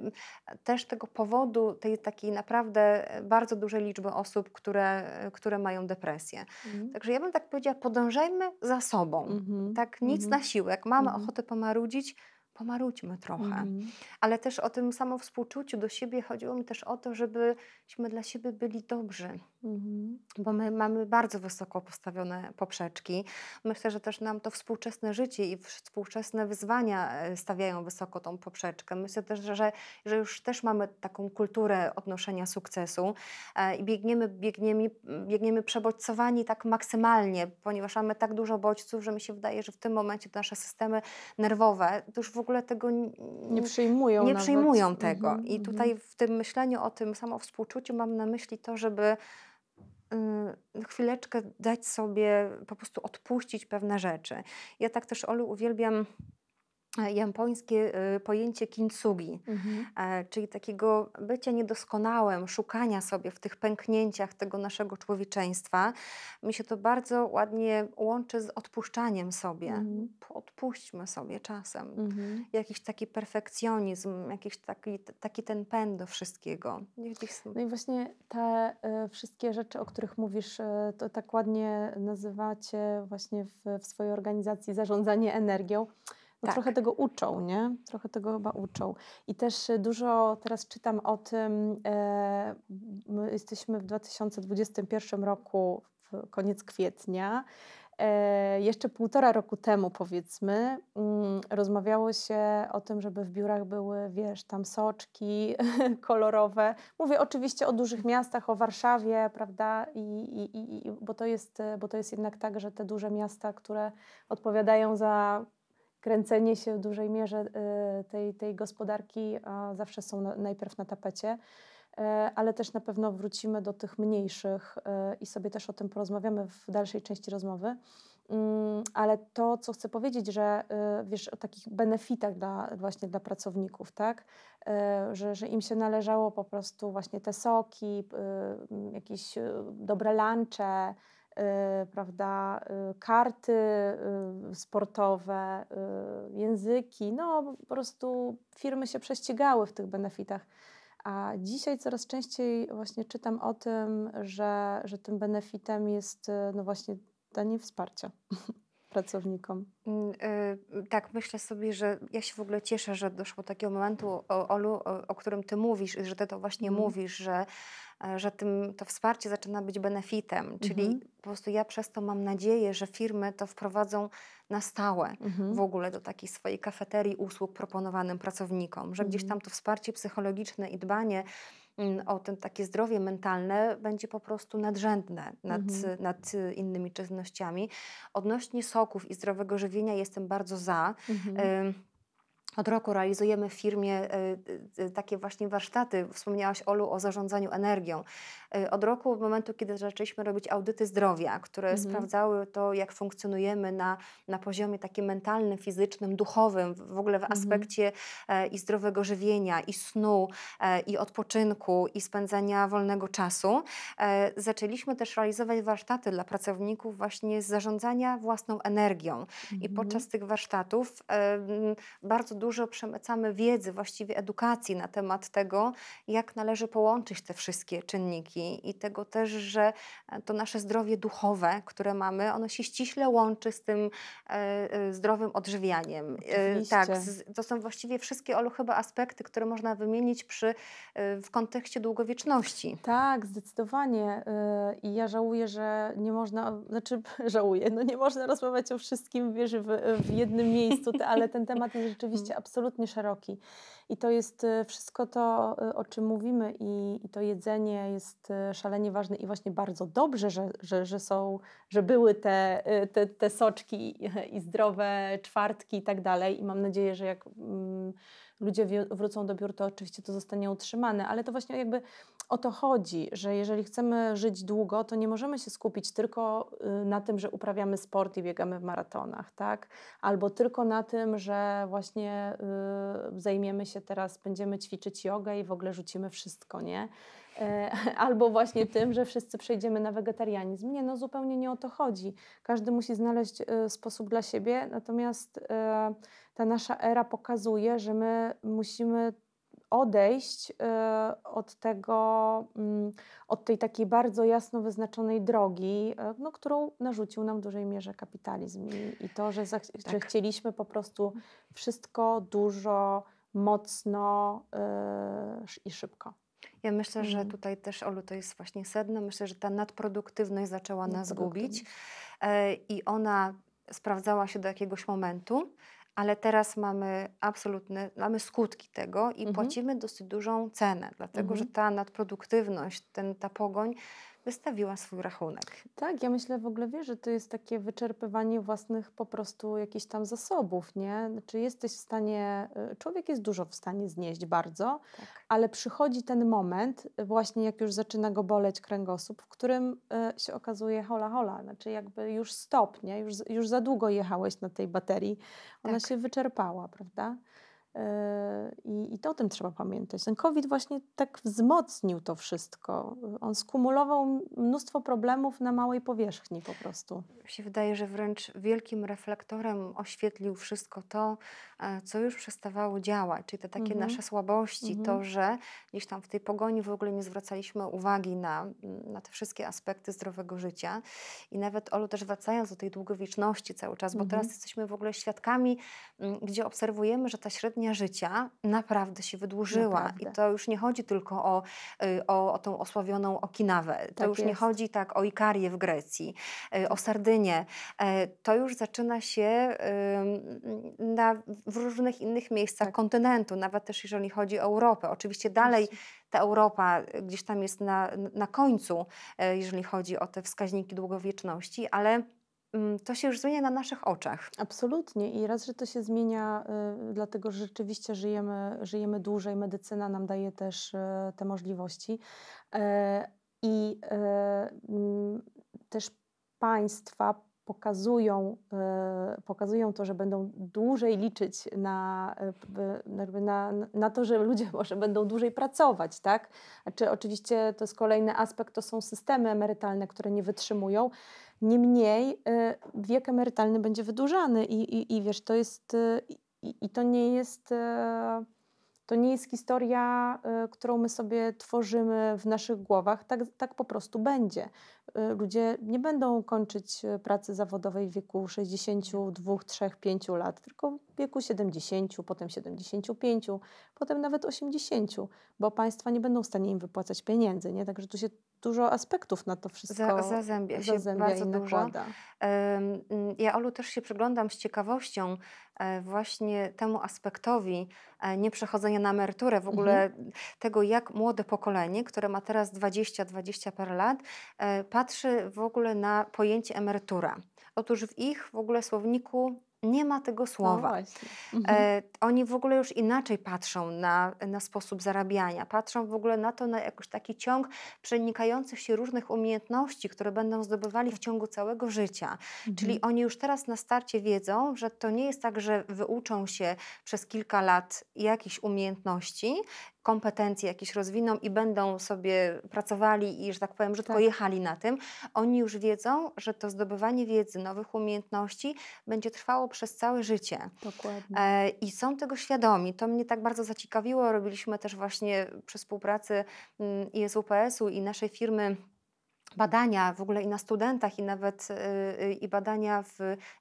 też tego powodu tej takiej naprawdę bardzo dużej liczby osób, które, które mają depresję. Mhm. Także ja bym tak powiedziała, podążajmy za sobą. Mhm, tak nic na siłę. Jak mamy ochotę pomarudzić, pomarudźmy trochę. Mm Ale też o tym samo współczuciu do siebie chodziło mi też o to, żebyśmy dla siebie byli dobrzy. Mm Bo my mamy bardzo wysoko postawione poprzeczki. Myślę, że też nam to współczesne życie i współczesne wyzwania e, stawiają wysoko tą poprzeczkę. Myślę też, że, że już też mamy taką kulturę odnoszenia sukcesu e, i biegniemy, biegniemy, biegniemy przebodźcowani tak maksymalnie, ponieważ mamy tak dużo bodźców, że mi się wydaje, że w tym momencie nasze systemy nerwowe, to już w ogóle ogóle tego nie przyjmują. Nie nawet. przyjmują tego. Mm -hmm, I mhm. tutaj mm -hmm. w tym myśleniu o tym samo współczuciu mam na myśli to, żeby y, chwileczkę dać sobie, po prostu odpuścić pewne rzeczy. Ja tak też, Olu, uwielbiam japońskie y, pojęcie kintsugi, mhm. E, czyli takiego bycia niedoskonałym, szukania sobie w tych pęknięciach tego naszego człowieczeństwa. Mi się to bardzo ładnie łączy z odpuszczaniem sobie. Mhm. Odpuśćmy sobie czasem. Mhm. Jakiś taki perfekcjonizm, jakiś taki, taki ten pęd do wszystkiego. No i właśnie te y, wszystkie rzeczy, o których mówisz, y, to tak ładnie nazywacie właśnie w, w swojej organizacji zarządzanie energią. No tak. trochę tego uczą, nie? Trochę tego chyba uczą. I też e, dużo teraz czytam o tym, e, my jesteśmy w 2021 roku, w koniec kwietnia. E, jeszcze półtora roku temu, powiedzmy, mm, rozmawiało się o tym, żeby w biurach były, wiesz, tam soczki [LAUGHS] kolorowe. Mówię oczywiście o dużych miastach, o Warszawie, prawda? I, i, i, bo, to jest, bo to jest jednak tak, że te duże miasta, które odpowiadają za kręcenie się w dużej mierze y, tej, tej gospodarki zawsze są najpierw na tapecie, y, ale też na pewno wrócimy do tych mniejszych y, i sobie też o tym porozmawiamy w dalszej części rozmowy. Mm, ale to, co chcę powiedzieć, że wiesz o takich benefitach dla, właśnie dla pracowników, tak? Że, że im się należało po prostu właśnie te soki, jakieś dobre lunche, Y, prawda, y, karty y, sportowe, języki, no po prostu firmy się prześcigały w tych benefitach. A dzisiaj coraz częściej właśnie czytam o tym, że, że tym benefitem jest no właśnie danie wsparcia. [LAUGHS] pracownikom? Mm, y, tak, myślę sobie, że ja się w ogóle cieszę, że doszło do takiego momentu, Olu, o którym ty mówisz, że ty to właśnie mm. mówisz, że, e, że tym, to wsparcie zaczyna być benefitem, czyli mm -hmm. po prostu ja przez to mam nadzieję, że firmy to wprowadzą na stałe mm -hmm. w ogóle do takiej swojej kafeterii usług proponowanym pracownikom, że -hmm. gdzieś mhm. tam to wsparcie psychologiczne i dbanie Mm, o tym takie zdrowie mentalne będzie po prostu nadrzędne nad, mhm. nad innymi czynnościami. Odnośnie soków i zdrowego żywienia jestem bardzo za. Mhm. Od roku realizujemy w firmie e, e, e, takie właśnie warsztaty. Wspomniałaś, Olu, o zarządzaniu energią. Y, od roku, od momentu, kiedy zaczęliśmy robić audyty zdrowia, które mhm. sprawdzały to, jak funkcjonujemy na, na poziomie takim mentalnym, fizycznym, duchowym, w ogóle w mhm. aspekcie e, i zdrowego żywienia, i snu, e, i odpoczynku, i spędzania wolnego czasu, e, zaczęliśmy też realizować warsztaty dla pracowników właśnie z zarządzania własną energią. Mhm. I podczas tych warsztatów e, bardzo dużo przemycamy wiedzy, właściwie edukacji na temat tego, jak należy połączyć te wszystkie czynniki i tego też, że e, to nasze zdrowie duchowe, które mamy, ono się ściśle łączy z tym e, e, zdrowym odżywianiem. Oczywiście. tak, to są właściwie wszystkie, Olu, chyba aspekty, które można wymienić przy, w kontekście długowieczności. Tak, zdecydowanie. I ja żałuję, że nie można, znaczy [LAUGHS] żałuję, no nie można rozmawiać o wszystkim, wiesz, w, w jednym miejscu, ale ten temat jest rzeczywiście [LAUGHS] mm. absolutnie szeroki. I to jest e, wszystko to, e, o czym mówimy, i, i to jedzenie jest e, szalenie ważne i właśnie bardzo dobrze, że, że, że są, że były te, te, te soczki [LAUGHS] i zdrowe czwartki i tak dalej. I mam nadzieję, że jak. Mm, ludzie wrócą do biur, to oczywiście to zostanie utrzymane, ale to właśnie jakby o to chodzi, że jeżeli chcemy żyć długo, to nie możemy się skupić tylko y, na tym, że uprawiamy sport i biegamy w maratonach, tak? Albo tylko na tym, że właśnie yy, zajmiemy się teraz, będziemy ćwiczyć jogę i w ogóle rzucimy wszystko, nie? E, [LAUGHS] albo właśnie tym, że wszyscy przejdziemy na wegetarianizm. Nie, no zupełnie nie o to chodzi. Każdy musi znaleźć y, sposób dla siebie, natomiast y, ta nasza era pokazuje, że my musimy odejść y, od tego, mm, od tej takiej bardzo jasno wyznaczonej drogi, y, no, którą narzucił nam w dużej mierze kapitalizm i, i to, że, tak. że, chcieliśmy po prostu wszystko dużo, mocno yy, i szybko. Ja myślę, że mhm. tutaj też, Olu, to jest właśnie sedno. Myślę, że ta nadproduktywność zaczęła nas gubić y, i ona sprawdzała się do jakiegoś momentu ale teraz mamy absolutne, mamy skutki tego i mhm. płacimy dosyć dużą cenę, dlatego mhm. że ta nadproduktywność, ten, ta pogoń wystawiła swój rachunek. Tak, ja myślę w ogóle, wiesz, że to jest takie wyczerpywanie własnych po prostu jakichś tam zasobów, nie? Czy znaczy, jesteś w stanie, e, człowiek jest dużo w stanie znieść bardzo, tak. ale przychodzi ten moment, e, właśnie jak już zaczyna go boleć kręgosłup, w którym e, się okazuje hola hola, znaczy jakby już stop, nie? Już, już za długo jechałeś na tej baterii, ona tak. się wyczerpała, prawda? E, I, I to o tym trzeba pamiętać. Ten COVID właśnie tak wzmocnił to wszystko. On skumulował mnóstwo problemów na małej powierzchni po prostu. Mi się wydaje, że wręcz wielkim reflektorem oświetlił wszystko to, e, co już przestawało działać, czyli te takie mhm. nasze słabości, mhm. to, że gdzieś tam w tej pogoni w ogóle nie zwracaliśmy uwagi na, na te wszystkie aspekty zdrowego życia. I nawet, Olu, też wracając do tej długowieczności cały czas, bo mhm. teraz jesteśmy w ogóle świadkami, gdzie obserwujemy, że ta średnia życia naprawdę się wydłużyła. Naprawdę. I to już nie chodzi tylko o, y, o, o tą osławioną Okinawę, to tak już jest. nie chodzi tak o Ikarię w Grecji, y, o Sardynię. E, to już zaczyna się na, w różnych innych miejscach tak. kontynentu, nawet też jeżeli chodzi o Europę. Oczywiście dalej ta Europa gdzieś tam jest na, na końcu, e, jeżeli chodzi o te wskaźniki długowieczności, ale Mm, to się już zmienia na naszych oczach. Absolutnie i raz, że to się zmienia, y, dlatego że rzeczywiście żyjemy, żyjemy dłużej, medycyna nam daje też y, te możliwości. E, I y, też państwa pokazują, y, pokazują to, że będą dłużej liczyć na, y, na, na to, że ludzie [LAUGHS] może będą dłużej pracować, tak? oczywiście to jest kolejny aspekt, to są systemy emerytalne, które nie wytrzymują. Niemniej y, wiek emerytalny będzie wydłużany i, i, i wiesz, to jest y, i, i to nie jest y, to nie jest historia, y, którą my sobie tworzymy w naszych głowach. Tak, tak po prostu będzie. Y, ludzie nie będą kończyć y, pracy zawodowej w wieku 62, 3, 5 lat, tylko w wieku 70, potem 75, potem nawet 80, bo państwa nie będą w stanie im wypłacać pieniędzy. Nie? Także tu się dużo aspektów na to wszystko za, zazębia, się zazębia bardzo i nakłada. Dużo. Ja Olu też się przyglądam z ciekawością E, właśnie temu aspektowi e, nieprzechodzenia na emeryturę, w ogóle mhm. tego, jak młode pokolenie, które ma teraz 20-20 parę lat, e, patrzy w ogóle na pojęcie emerytura. Otóż w ich w ogóle słowniku nie ma tego no słowa. No mhm. oni w ogóle już inaczej patrzą na, na sposób zarabiania, patrzą w ogóle na to, na jakoś taki ciąg przenikających się różnych umiejętności, które będą zdobywali w ciągu całego życia. Mhm. Czyli oni już teraz na starcie wiedzą, że to nie jest tak, że wyuczą się przez kilka lat jakichś umiejętności kompetencje jakieś rozwiną i będą sobie pracowali i, że tak powiem, brzydko tak. jechali na tym, oni już wiedzą, że to zdobywanie wiedzy, nowych umiejętności będzie trwało przez całe życie. Dokładnie. E, I są tego świadomi. To mnie tak bardzo zaciekawiło. Robiliśmy też właśnie przy współpracy mm, ISUPS-u i naszej firmy badania w ogóle i na studentach, i nawet y, y, i badania w,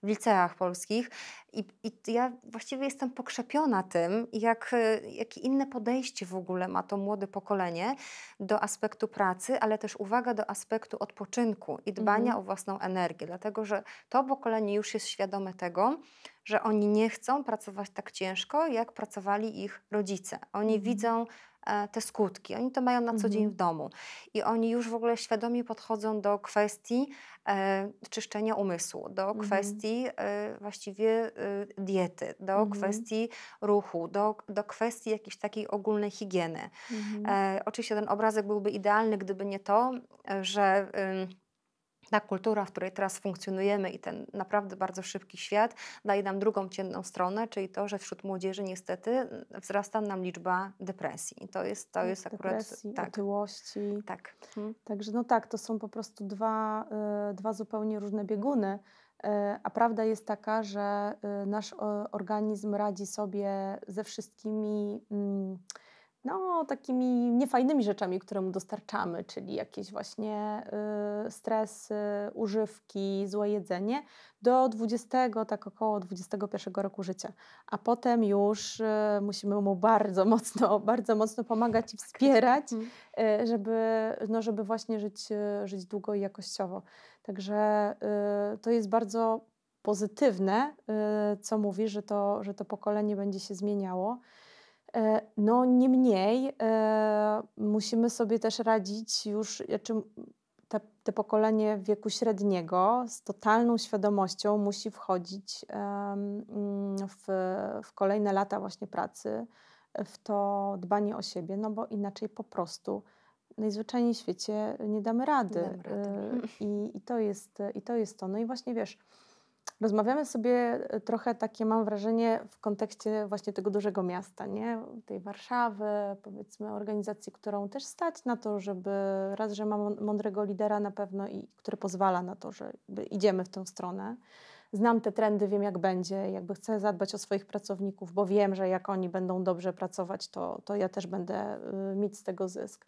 w liceach polskich. I, I, ja właściwie jestem pokrzepiona tym, jak, y, jakie inne podejście w ogóle ma to młode pokolenie do aspektu pracy, ale też uwaga do aspektu odpoczynku i dbania mhm. o własną energię, dlatego że to pokolenie już jest świadome tego, że oni nie chcą pracować tak ciężko, jak pracowali ich rodzice. Oni mhm. widzą E, te skutki. Oni to mają na co dzień w mhm. domu i oni już w ogóle świadomie podchodzą do kwestii e, czyszczenia umysłu, do mhm. kwestii e, właściwie diety, do mhm. kwestii ruchu, do, do kwestii jakiejś takiej ogólnej higieny. oczywiście ten obrazek byłby idealny, gdyby nie to, że ta kultura, w której teraz funkcjonujemy i ten naprawdę bardzo szybki świat daje nam drugą ciemną stronę, czyli to, że wśród młodzieży niestety wzrasta nam liczba depresji. I to jest, to tak, jest depresji, akurat... Depresji, tak. otyłości. Tak. Mhm. Także no tak, to są po prostu dwa, y, dwa zupełnie różne bieguny. E, a prawda jest taka, że e, nasz organizm radzi sobie ze wszystkimi... Mm, no, takimi niefajnymi rzeczami, które mu dostarczamy, czyli jakieś właśnie y, stresy, używki, złe jedzenie, do 20, tak około 21 roku życia. A potem już y, musimy mu bardzo mocno, bardzo mocno pomagać i wspierać, mm. y, żeby, no, żeby właśnie żyć, y, żyć długo i jakościowo. Także y, to jest bardzo pozytywne, y, co mówi, że to, że to pokolenie będzie się zmieniało. E, no niemniej e, musimy sobie też radzić już, e, czy te, te pokolenie wieku średniego z totalną świadomością musi wchodzić mm, w, w kolejne lata właśnie pracy, w to dbanie o siebie, no bo inaczej po prostu najzwyczajniej w świecie nie damy rady. Nie damy rady. I, I, to jest, I to jest to. No i właśnie wiesz, Rozmawiamy sobie e, trochę takie, mam wrażenie, w kontekście właśnie tego dużego miasta, nie? Tej Warszawy, powiedzmy, organizacji, którą też stać na to, żeby raz, że ma mądrego lidera na pewno i który pozwala na to, że idziemy w tę stronę. Znam te trendy, wiem jak będzie, jakby chcę zadbać o swoich pracowników, bo wiem, że jak oni będą dobrze pracować, to, to ja też będę y, mieć z tego zysk.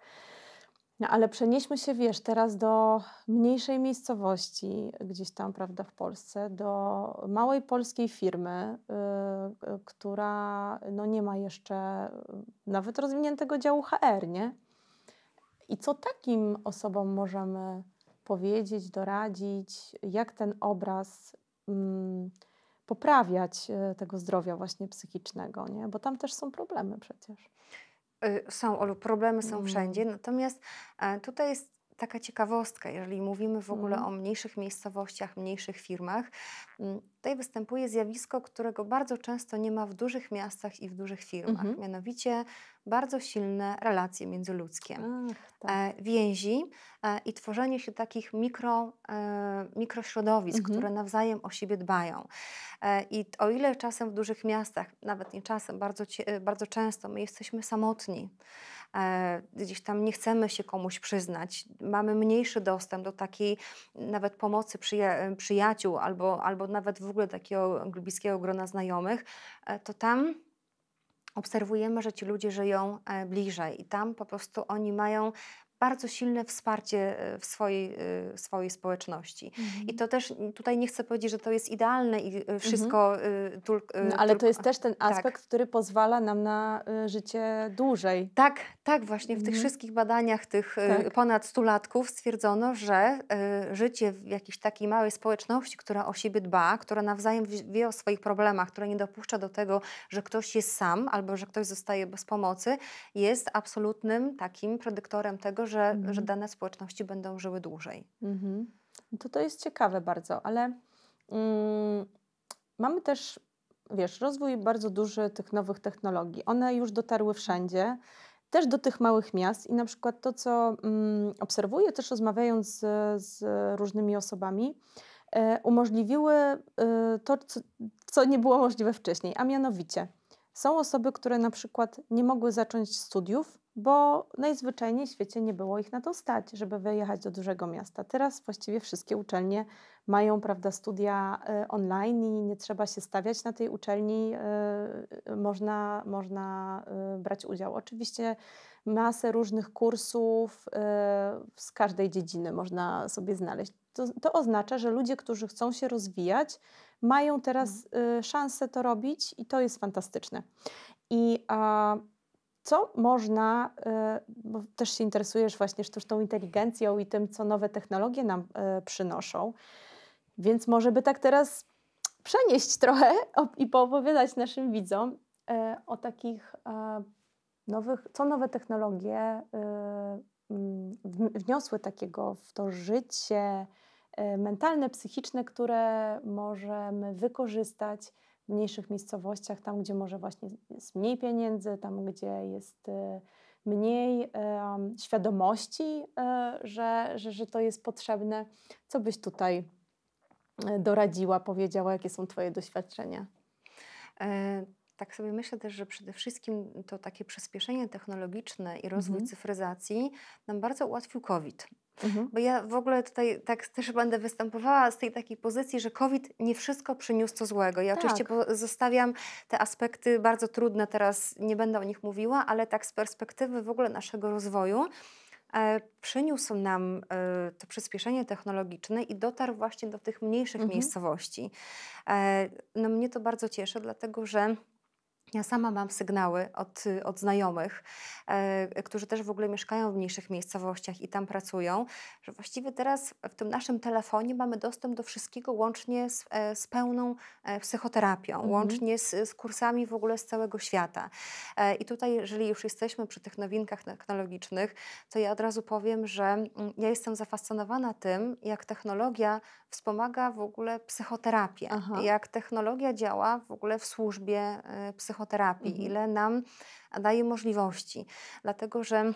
No, ale przenieśmy się, wiesz, teraz do mniejszej miejscowości, gdzieś tam, prawda, w Polsce, do małej polskiej firmy, yy, która no, nie ma jeszcze y, nawet rozwiniętego działu HR, nie? I co takim osobom możemy powiedzieć, doradzić, jak ten obraz yy, poprawiać yy, tego zdrowia właśnie psychicznego, nie? Bo tam też są problemy przecież. Y, są, Olu, problemy są mm. wszędzie, natomiast e, tutaj jest taka ciekawostka, jeżeli mówimy w ogóle mhm. o mniejszych miejscowościach, mniejszych firmach, mm, tutaj występuje zjawisko, którego bardzo często nie ma w dużych miastach i w dużych firmach, mhm. mianowicie bardzo silne relacje międzyludzkie, Ach, e, tak. więzi e, i tworzenie się takich mikro, e, mikrośrodowisk, mhm. które nawzajem o siebie dbają. I o ile czasem w dużych miastach, nawet nie czasem, bardzo, bardzo często my jesteśmy samotni, E, gdzieś tam nie chcemy się komuś przyznać, mamy mniejszy dostęp do takiej nawet pomocy przyja e, przyjaciół albo, albo nawet w ogóle takiego bliskiego grona znajomych, e, to tam obserwujemy, że ci ludzie żyją bliżej i tam po prostu oni mają bardzo silne wsparcie e, w swojej, e, w swojej społeczności. Mhm. I to też tutaj nie chcę powiedzieć, że to jest idealne i e, mhm. wszystko. Mhm. Tul, no, ale tul... to jest też ten tak. aspekt, tak. który pozwala nam na życie dłużej. Tak, tak, właśnie. W mhm. tych wszystkich badaniach tych tak. ponad stulatków stwierdzono, że życie w jakiejś takiej małej społeczności, która o siebie dba, która nawzajem wie o swoich problemach, która nie dopuszcza do tego, że ktoś jest sam albo że ktoś zostaje bez pomocy, jest absolutnym takim predyktorem tego, że, mhm. że dane społeczności będą żyły dłużej. Mhm. No to, to jest ciekawe bardzo, ale mm, mamy też, wiesz, rozwój bardzo duży tych nowych technologii. One już dotarły wszędzie, też do tych małych miast i na przykład to, co mm, obserwuję, też rozmawiając z, z różnymi osobami, e, umożliwiły e, to, co, co nie było możliwe wcześniej, a mianowicie są osoby, które na przykład nie mogły zacząć studiów, bo najzwyczajniej w świecie nie było ich na to stać, żeby wyjechać do dużego miasta. Teraz właściwie wszystkie uczelnie mają prawda, studia e, online i nie trzeba się stawiać na tej uczelni, e, można, można e, brać udział. Oczywiście masę różnych kursów z każdej dziedziny można sobie znaleźć. To, to oznacza, że ludzie, którzy chcą się rozwijać, mają teraz mhm. y, szansę to robić i to jest fantastyczne. I co można, y, bo też się interesujesz właśnie sztuczną inteligencją i tym, co nowe technologie nam y, przynoszą, więc może by tak teraz przenieść trochę [LAUGHS] i poopowiadać naszym widzom y, o takich nowych, co nowe technologie wniosły takiego w to życie, E, mentalne, psychiczne, które możemy wykorzystać w mniejszych miejscowościach, tam gdzie może właśnie jest mniej pieniędzy, tam gdzie jest e, mniej um, świadomości, że, że, że to jest potrzebne. Co byś tutaj doradziła, powiedziała, jakie są Twoje doświadczenia? tak sobie myślę też, że przede wszystkim to takie przyspieszenie technologiczne i rozwój mhm. cyfryzacji nam bardzo ułatwił COVID. Mhm. Bo ja w ogóle tutaj tak też będę występowała z tej takiej pozycji, że COVID nie wszystko przyniósł co złego. Ja tak. oczywiście zostawiam te aspekty bardzo trudne teraz, nie będę o nich mówiła, ale tak z perspektywy w ogóle naszego rozwoju e, przyniósł nam e, to przyspieszenie technologiczne i dotarł właśnie do tych mniejszych mhm. miejscowości. E, no mnie to bardzo cieszy, dlatego że ja sama mam sygnały od, od znajomych, e, którzy też w ogóle mieszkają w mniejszych miejscowościach i tam pracują, że właściwie teraz w tym naszym telefonie mamy dostęp do wszystkiego łącznie z, e, z pełną e, psychoterapią, mhm. łącznie z, z, kursami w ogóle z całego świata. E, I tutaj, jeżeli już jesteśmy przy tych nowinkach technologicznych, to ja od razu powiem, że m, mm, ja jestem zafascynowana tym, jak technologia wspomaga w ogóle psychoterapię, Aha. jak technologia działa w ogóle w służbie psychoterapii psychoterapii, mhm. ile nam daje możliwości. Dlatego, że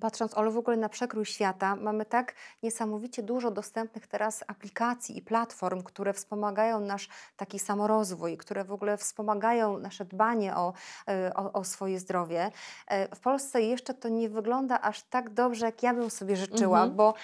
Patrząc, Olu, w ogóle na przekrój świata, mamy tak niesamowicie dużo dostępnych teraz aplikacji i platform, które wspomagają nasz taki samorozwój, które w ogóle wspomagają nasze dbanie o, e, o, o swoje zdrowie. E, w Polsce jeszcze to nie wygląda aż tak dobrze, jak ja bym sobie życzyła, mhm. bo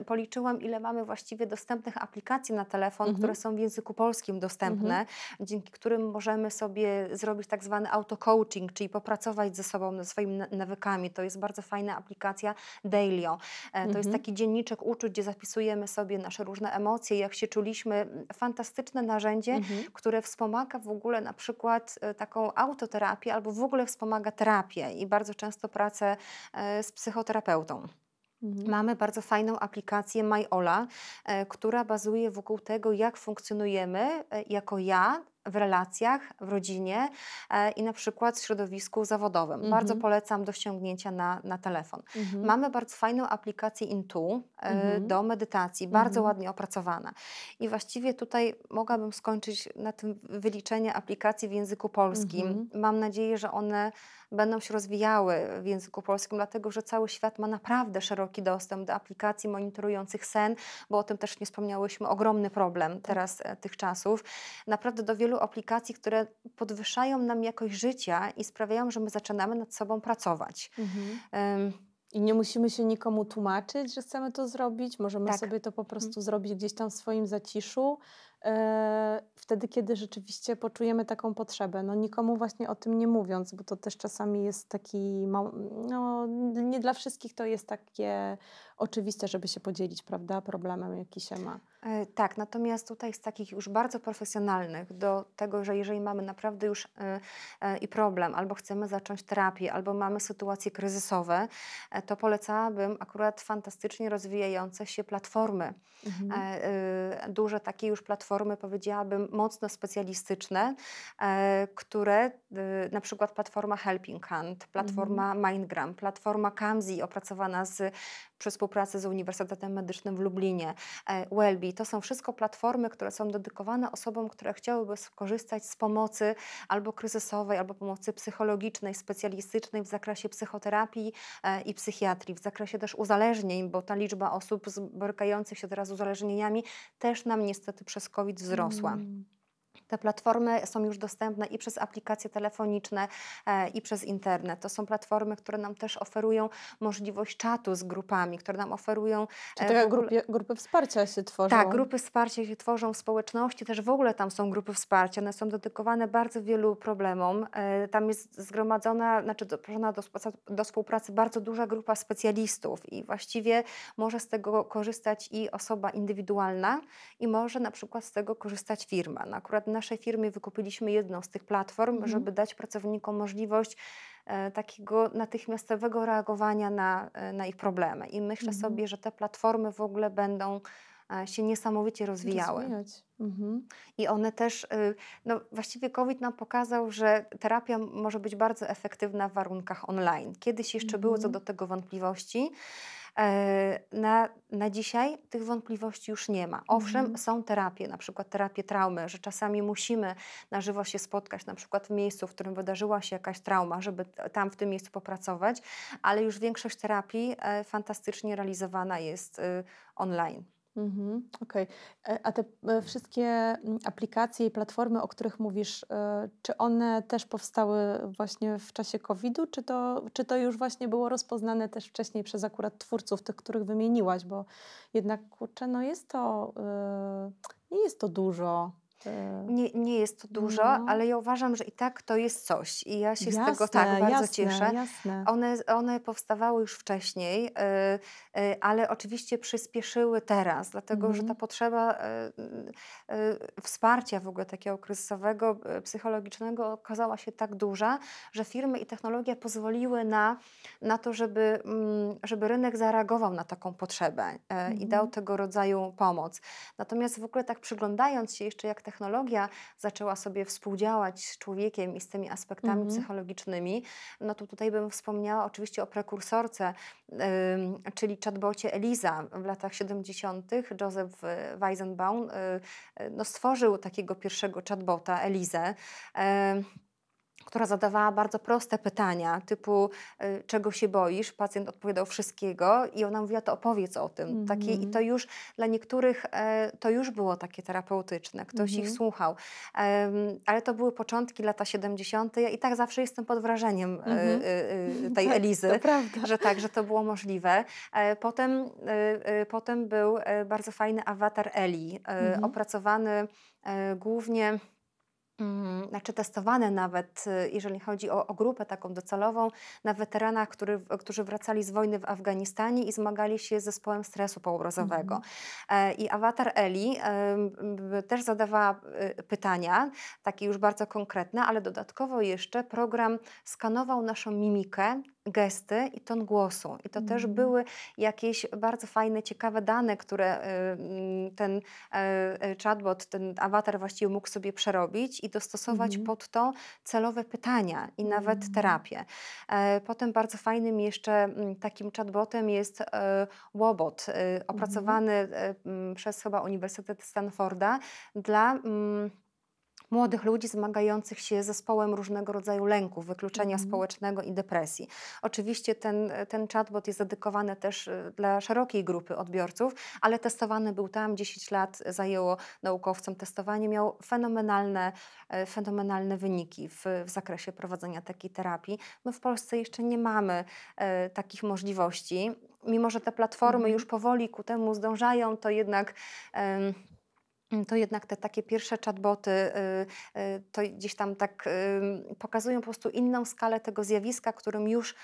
y, policzyłam, ile mamy właściwie dostępnych aplikacji na telefon, mhm. które są w języku polskim dostępne, mhm. dzięki którym możemy sobie zrobić tak zwany auto-coaching, czyli popracować ze sobą, nad swoimi nawykami. To jest bardzo bardzo fajna aplikacja Dailyo. E, to mhm. jest taki dzienniczek uczuć, gdzie zapisujemy sobie nasze różne emocje, jak się czuliśmy. Fantastyczne narzędzie, mhm. które wspomaga w ogóle na przykład e, taką autoterapię albo w ogóle wspomaga terapię i bardzo często pracę e, z psychoterapeutą. Mhm. Mamy bardzo fajną aplikację MyOla, która bazuje wokół tego, jak funkcjonujemy jako ja, w relacjach, w rodzinie e, i na przykład w środowisku zawodowym. Mhm. Bardzo polecam do ściągnięcia na, na telefon. Mhm. Mamy bardzo fajną aplikację Intu e, mhm. do medytacji, bardzo mhm. ładnie opracowana. I właściwie tutaj mogłabym skończyć na tym wyliczenie aplikacji w języku polskim. Mhm. Mam nadzieję, że one będą się rozwijały w języku polskim, dlatego że cały świat ma naprawdę szeroki dostęp do aplikacji monitorujących sen, bo o tym też nie wspomniałyśmy, ogromny problem tak. teraz e, tych czasów. Naprawdę do wielu wielu aplikacji, które podwyższają nam jakość życia i sprawiają, że my zaczynamy nad sobą pracować. Mhm. Um, i nie musimy się nikomu tłumaczyć, że chcemy to zrobić. Możemy tak. sobie to po prostu mhm. zrobić gdzieś tam w swoim zaciszu, e, wtedy, kiedy rzeczywiście poczujemy taką potrzebę. No nikomu właśnie o tym nie mówiąc, bo to też czasami jest taki, no, nie dla wszystkich to jest takie oczywiste, żeby się podzielić, prawda, problemem, jaki się ma. E, tak, natomiast tutaj z takich już bardzo profesjonalnych do tego, że jeżeli mamy naprawdę już e, e, i problem, albo chcemy zacząć terapię, albo mamy sytuacje kryzysowe, to polecałabym akurat fantastycznie rozwijające się platformy. Mhm. Duże takie już platformy, powiedziałabym, mocno specjalistyczne, które na przykład platforma Helping Hand, mhm. platforma mhm. Mindgram, platforma Kamzi opracowana z przy współpracy z Uniwersytetem Medycznym w Lublinie, e, Wellbe. To są wszystko platformy, które są dedykowane osobom, które chciałyby skorzystać z pomocy albo kryzysowej, albo pomocy psychologicznej, specjalistycznej w zakresie psychoterapii e, i psychiatrii, w zakresie też uzależnień, bo ta liczba osób borykających się teraz z uzależnieniami też nam niestety przez COVID wzrosła. Mm. Te platformy są już dostępne i przez aplikacje telefoniczne, e, i przez internet. To są platformy, które nam też oferują możliwość czatu z grupami, które nam oferują. Czy tak grupie, grupy wsparcia się tworzą? Tak, grupy wsparcia się tworzą w społeczności, też w ogóle tam są grupy wsparcia. One są dedykowane bardzo wielu problemom. E, tam jest zgromadzona, znaczy zaproszona do, do współpracy bardzo duża grupa specjalistów i właściwie może z tego korzystać i osoba indywidualna, i może na przykład z tego korzystać firma. No akurat nasz naszej firmie wykupiliśmy jedną z tych platform, mhm. żeby dać pracownikom możliwość e, takiego natychmiastowego reagowania na, e, na ich problemy. I myślę mhm. sobie, że te platformy w ogóle będą e, się niesamowicie rozwijały. Mhm. I one też, y, no właściwie COVID nam pokazał, że terapia może być bardzo efektywna w warunkach online. Kiedyś jeszcze mhm. były co do tego wątpliwości. E, na, na dzisiaj tych wątpliwości już nie ma. Owszem, mhm. są terapie, na przykład terapie traumy, że czasami musimy na żywo się spotkać, na przykład w miejscu, w którym wydarzyła się jakaś trauma, żeby tam w tym miejscu popracować, ale już większość terapii e, fantastycznie realizowana jest y, online. Mhm, Okej. Okay. E, a te e, wszystkie mm, aplikacje i platformy, o których mówisz, e, czy one też powstały właśnie w czasie COVID-u, czy to, czy to już właśnie było rozpoznane też wcześniej przez akurat twórców, tych, których wymieniłaś, bo jednak kurczę, no jest to, nie jest to dużo Y, nie, nie jest to dużo, no. ale ja uważam, że i tak to jest coś. I ja się jasne, z tego tak bardzo jasne, cieszę. Jasne. One, one powstawały już wcześniej, y, y, ale oczywiście przyspieszyły teraz, dlatego mm. że mhm. ta potrzeba wsparcia w ogóle takiego kryzysowego, psychologicznego okazała się tak duża, że firmy i technologia pozwoliły na, na to, żeby, mm, żeby rynek zareagował na taką potrzebę mm. i dał mhm. tego rodzaju pomoc. Natomiast w ogóle tak przyglądając się jeszcze, jak technologia, technologia zaczęła sobie współdziałać z człowiekiem i z tymi aspektami mm -hmm. psychologicznymi, no to tutaj bym wspomniała oczywiście o prekursorce, czyli chatbocie Eliza w latach 70. Joseph y, Weizenbaum y, y, no stworzył takiego pierwszego chatbota Elizę która zadawała bardzo proste pytania, typu y, czego się boisz? Pacjent odpowiadał wszystkiego i ona mówiła, to opowiedz o tym. Mm -hmm. Takie, I to mhm. już dla niektórych e, to już było takie terapeutyczne, ktoś mm -hmm. ich mhm. słuchał. ale to były początki lata 70. Ja i tak zawsze jestem pod wrażeniem e, mhm. e, [LAUGHS] tej tak, Elizy, że tak, że to było możliwe. potem, potem był bardzo fajny awatar Eli, opracowany głównie Mm, znaczy testowane nawet, y, jeżeli chodzi o, o, grupę taką docelową, na weteranach, który, którzy wracali z wojny w Afganistanie i zmagali się z zespołem stresu poobrazowego. Mm -hmm. E, I awatar Eli też zadawała y, pytania, takie już bardzo konkretne, ale dodatkowo jeszcze program skanował naszą mimikę, gesty i ton głosu. I to mm. też mhm. były jakieś bardzo fajne, ciekawe dane, które y, mm, ten y, y, chatbot, ten awatar właściwie mógł sobie przerobić i dostosować mm. pod to celowe pytania i nawet mm. terapię. E, potem bardzo fajnym jeszcze mm, takim chatbotem jest e, Łobot, mhm. opracowany e, przez chyba Uniwersytet Stanforda dla mm, młodych ludzi zmagających się z zespołem różnego rodzaju lęków, wykluczenia mhm. społecznego i depresji. Oczywiście ten, ten chatbot jest dedykowany też e, dla szerokiej grupy odbiorców, ale testowany był tam, 10 lat zajęło naukowcom testowanie, miał fenomenalne, e, fenomenalne wyniki w, w zakresie prowadzenia takiej terapii. My w Polsce jeszcze nie mamy e, takich możliwości, mimo że te platformy mhm. już powoli ku temu zdążają, to jednak... E, Mm, to jednak te takie pierwsze chatboty y, y, to gdzieś tam tak y, pokazują po prostu inną skalę tego zjawiska, którym już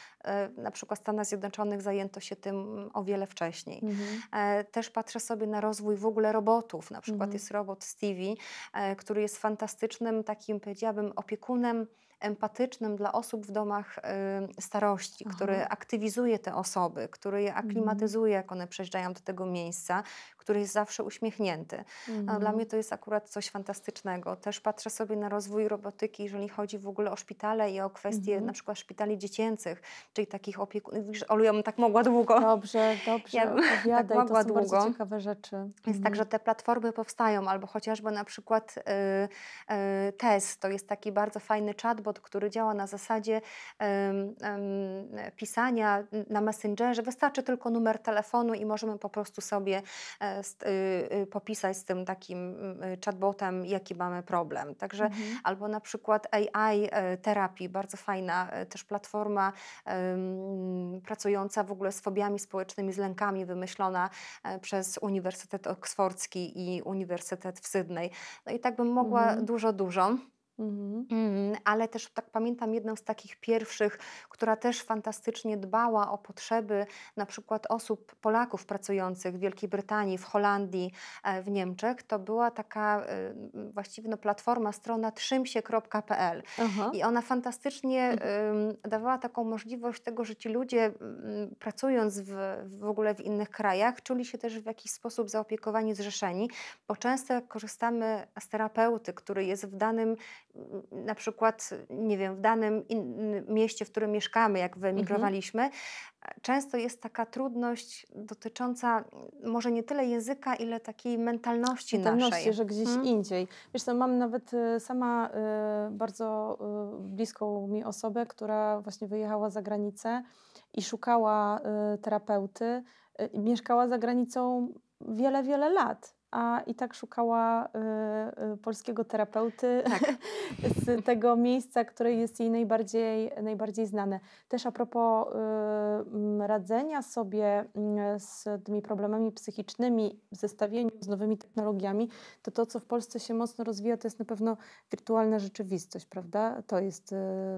na przykład w Stanach Zjednoczonych zajęto się tym o wiele wcześniej. Mhm. E, też patrzę sobie na rozwój w ogóle robotów. Na przykład mhm. jest robot Stevie, e, który jest fantastycznym takim, powiedziałabym, opiekunem empatycznym dla osób w domach starości, Aha. który aktywizuje te osoby, który je mhm. aklimatyzuje, jak one przejeżdżają do tego miejsca, który jest zawsze uśmiechnięty. Mhm. Dla mnie to jest akurat coś fantastycznego. Też patrzę sobie na rozwój robotyki, jeżeli chodzi w ogóle o szpitale i o kwestie mhm. na przykład szpitali dziecięcych, czyli takich opiekunów. Olu, ja bym tak mogła długo. Dobrze, dobrze, ja tak mogła to są długo. bardzo ciekawe rzeczy. Więc tak, mhm. także te platformy powstają, albo chociażby na przykład y, y, TES, to jest taki bardzo fajny chatbot, który działa na zasadzie y, pisania na Messengerze, wystarczy tylko numer telefonu i możemy po prostu sobie y, Y, y, popisać z tym takim mm, y, chatbotem, jaki mamy problem. Także mhm. albo na przykład AI e, terapii, bardzo fajna e, też platforma pracująca w ogóle z fobiami społecznymi, z lękami, wymyślona e, przez Uniwersytet Oksfordzki i Uniwersytet w Sydney. No i tak bym mogła mhm. dużo, dużo. Mhm. Mm, ale też tak pamiętam jedną z takich pierwszych, która też fantastycznie dbała o potrzeby na przykład osób, Polaków pracujących w Wielkiej Brytanii, w Holandii, e, w Niemczech. To była taka e, właściwie no, platforma, strona trzymsie.pl i ona fantastycznie mhm. dawała taką możliwość tego, że ci ludzie pracując w, w ogóle w innych krajach czuli się też w jakiś sposób zaopiekowani, zrzeszeni, bo często jak korzystamy z terapeuty, który jest w danym na przykład, nie wiem, w danym mieście, w którym mieszkamy, jak wyemigrowaliśmy, mhm. często jest taka trudność dotycząca może nie tyle języka, ile takiej mentalności, mentalności naszej. że gdzieś hmm? indziej. Wiesz co, mam nawet y, sama y, bardzo y, bliską mi osobę, która właśnie wyjechała za granicę i szukała y, terapeuty. Y, mieszkała za granicą wiele, wiele lat a i tak szukała y, y, polskiego terapeuty tak. [LAUGHS] z tego miejsca, które jest jej najbardziej, najbardziej znane. Też a propos y, radzenia sobie y, z tymi problemami psychicznymi w zestawieniu z nowymi technologiami, to to, co w Polsce się mocno rozwija, to jest na pewno wirtualna rzeczywistość, prawda? To jest y,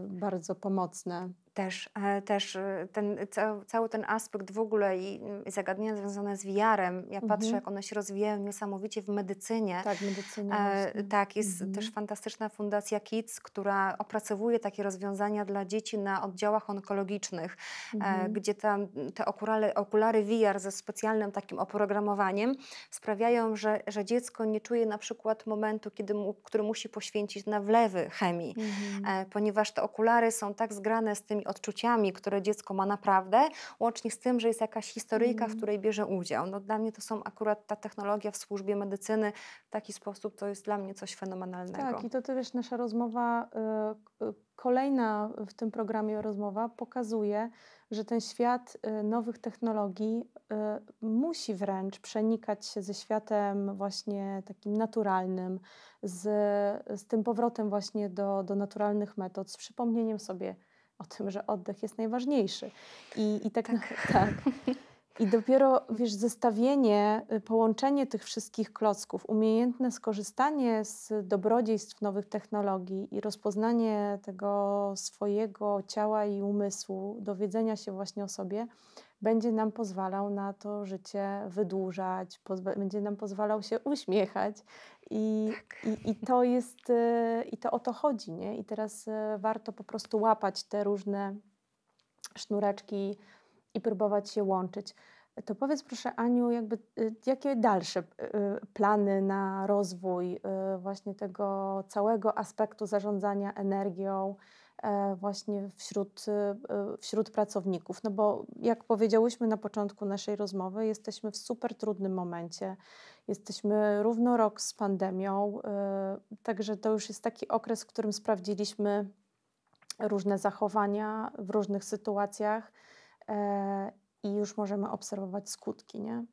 bardzo pomocne. Też, e, też e, ten, cały ten aspekt w ogóle mm, i zagadnienia związane z wiarem. Ja patrzę, mhm. jak one się rozwijają niesamowicie w medycynie. Tak, medycynie, E, tak, jest mhm. też fantastyczna fundacja KIDS, która opracowuje takie rozwiązania dla dzieci na oddziałach onkologicznych, e, mhm. e, gdzie tam te okulary, okulary VR ze specjalnym takim oprogramowaniem sprawiają, że, że dziecko nie czuje na przykład momentu, kiedy mu, który musi poświęcić na wlewy chemii, mhm. e, ponieważ te okulary są tak zgrane z tym, tymi odczuciami, które dziecko ma naprawdę, łącznie z tym, że jest jakaś historyjka, w mhm. której bierze udział. No, dla mnie to są akurat ta technologia w służbie medycyny w taki sposób, to jest dla mnie coś fenomenalnego. Tak, i to też nasza rozmowa, y, y, kolejna w tym programie rozmowa pokazuje, że ten świat y, nowych technologii musi wręcz przenikać się ze światem właśnie takim naturalnym, z, z tym powrotem właśnie do, do naturalnych metod, z przypomnieniem sobie o tym, że oddech jest najważniejszy. I, i tak, tak. [LAUGHS] tak. I dopiero, wiesz, zestawienie, y, połączenie tych wszystkich klocków, umiejętne skorzystanie z dobrodziejstw nowych technologii i rozpoznanie tego swojego ciała i umysłu, dowiedzenia się właśnie o sobie, będzie nam pozwalał na to życie wydłużać, będzie nam pozwalał się uśmiechać i, tak. i, i, to jest, y, i to o to chodzi, nie? I teraz y, warto po prostu łapać te różne sznureczki i próbować się łączyć. To powiedz proszę Aniu, jakby, y, jakie dalsze plany na rozwój właśnie tego całego aspektu zarządzania energią e, właśnie wśród, wśród pracowników? No bo jak powiedziałyśmy na początku naszej rozmowy, jesteśmy w super trudnym momencie Jesteśmy równo rok z pandemią, y, także to już jest taki okres, w którym sprawdziliśmy różne zachowania w różnych sytuacjach e, i już możemy obserwować skutki, nie?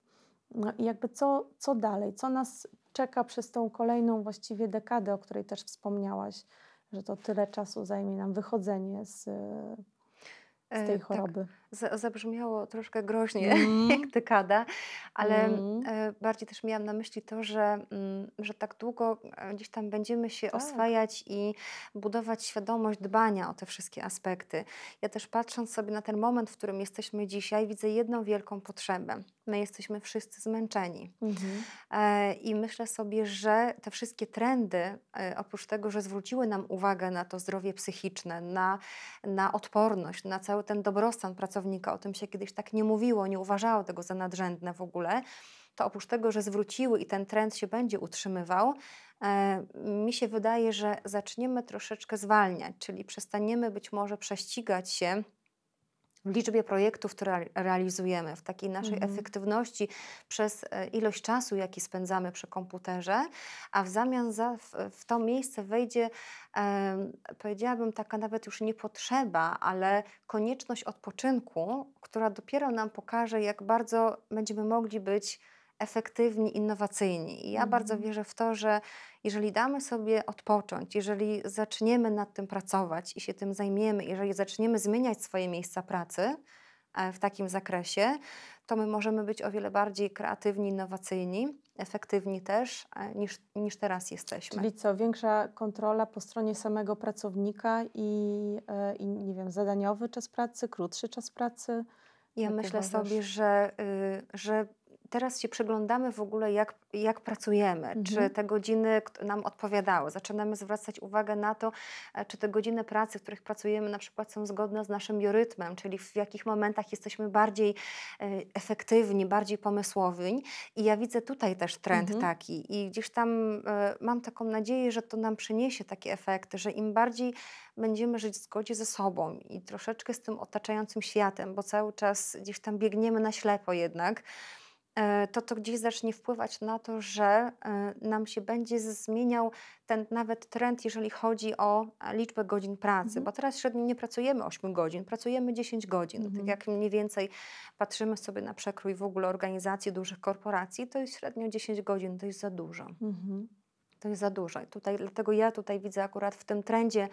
No i jakby co, co dalej? Co nas czeka przez tą kolejną właściwie dekadę, o której też wspomniałaś, że to tyle czasu zajmie nam wychodzenie z, z e, tej tak. choroby? Tak zabrzmiało troszkę groźnie, mm. [LAUGHS] jak dekada, ale mm. E, bardziej też miałam na myśli to, że, mm, że tak długo e, gdzieś tam będziemy się tak. oswajać i budować świadomość dbania o te wszystkie aspekty. Ja też patrząc sobie na ten moment, w którym jesteśmy dzisiaj, widzę jedną wielką potrzebę. My jesteśmy wszyscy zmęczeni. Mhm. E, I myślę sobie, że te wszystkie trendy, oprócz tego, że zwróciły nam uwagę na to zdrowie psychiczne, na, na odporność, na cały ten dobrostan pracowniczy, pracownika, o tym się kiedyś tak nie mówiło, nie uważało tego za nadrzędne w ogóle, to oprócz tego, że zwróciły i ten trend się będzie utrzymywał, e, mi się wydaje, że zaczniemy troszeczkę zwalniać, czyli przestaniemy być może prześcigać się w liczbie projektów, które realizujemy, w takiej naszej mhm. efektywności przez e, ilość czasu, jaki spędzamy przy komputerze, a w zamian za, w, w to miejsce wejdzie, e, powiedziałabym, taka nawet już nie potrzeba, ale konieczność odpoczynku, która dopiero nam pokaże, jak bardzo będziemy mogli być efektywni, innowacyjni. I ja bardzo mhm. wierzę w to, że jeżeli damy sobie odpocząć, jeżeli zaczniemy nad tym pracować i się tym zajmiemy, jeżeli zaczniemy zmieniać swoje miejsca pracy e, w takim zakresie, to my możemy być o wiele bardziej kreatywni, innowacyjni, efektywni też e, niż, niż teraz jesteśmy. Czyli co, większa kontrola po stronie samego pracownika i, e, i nie wiem, zadaniowy czas pracy, krótszy czas pracy? Ja myślę uważasz? sobie, że, y, że teraz się przeglądamy w ogóle, jak, jak pracujemy, mhm. czy te godziny nam odpowiadały. Zaczynamy zwracać uwagę na to, e, czy te godziny pracy, w których pracujemy, na przykład są zgodne z naszym biorytmem, czyli w jakich momentach jesteśmy bardziej e, efektywni, bardziej pomysłowi. I ja widzę tutaj też trend mhm. taki i gdzieś tam e, mam taką nadzieję, że to nam przyniesie takie efekty, że im bardziej będziemy żyć w zgodzie ze sobą i troszeczkę z tym otaczającym światem, bo cały czas gdzieś tam biegniemy na ślepo jednak. E, to to gdzieś zacznie wpływać na to, że e, nam się będzie zmieniał ten nawet trend, jeżeli chodzi o e, liczbę godzin pracy, mhm. bo teraz średnio nie pracujemy 8 godzin, pracujemy 10 godzin. No, tak mhm. Tak jak mniej więcej patrzymy sobie na przekrój w ogóle organizacji dużych korporacji, to jest średnio 10 godzin, to jest za dużo. Mhm to jest za dużo. Tutaj, dlatego ja tutaj widzę akurat w tym trendzie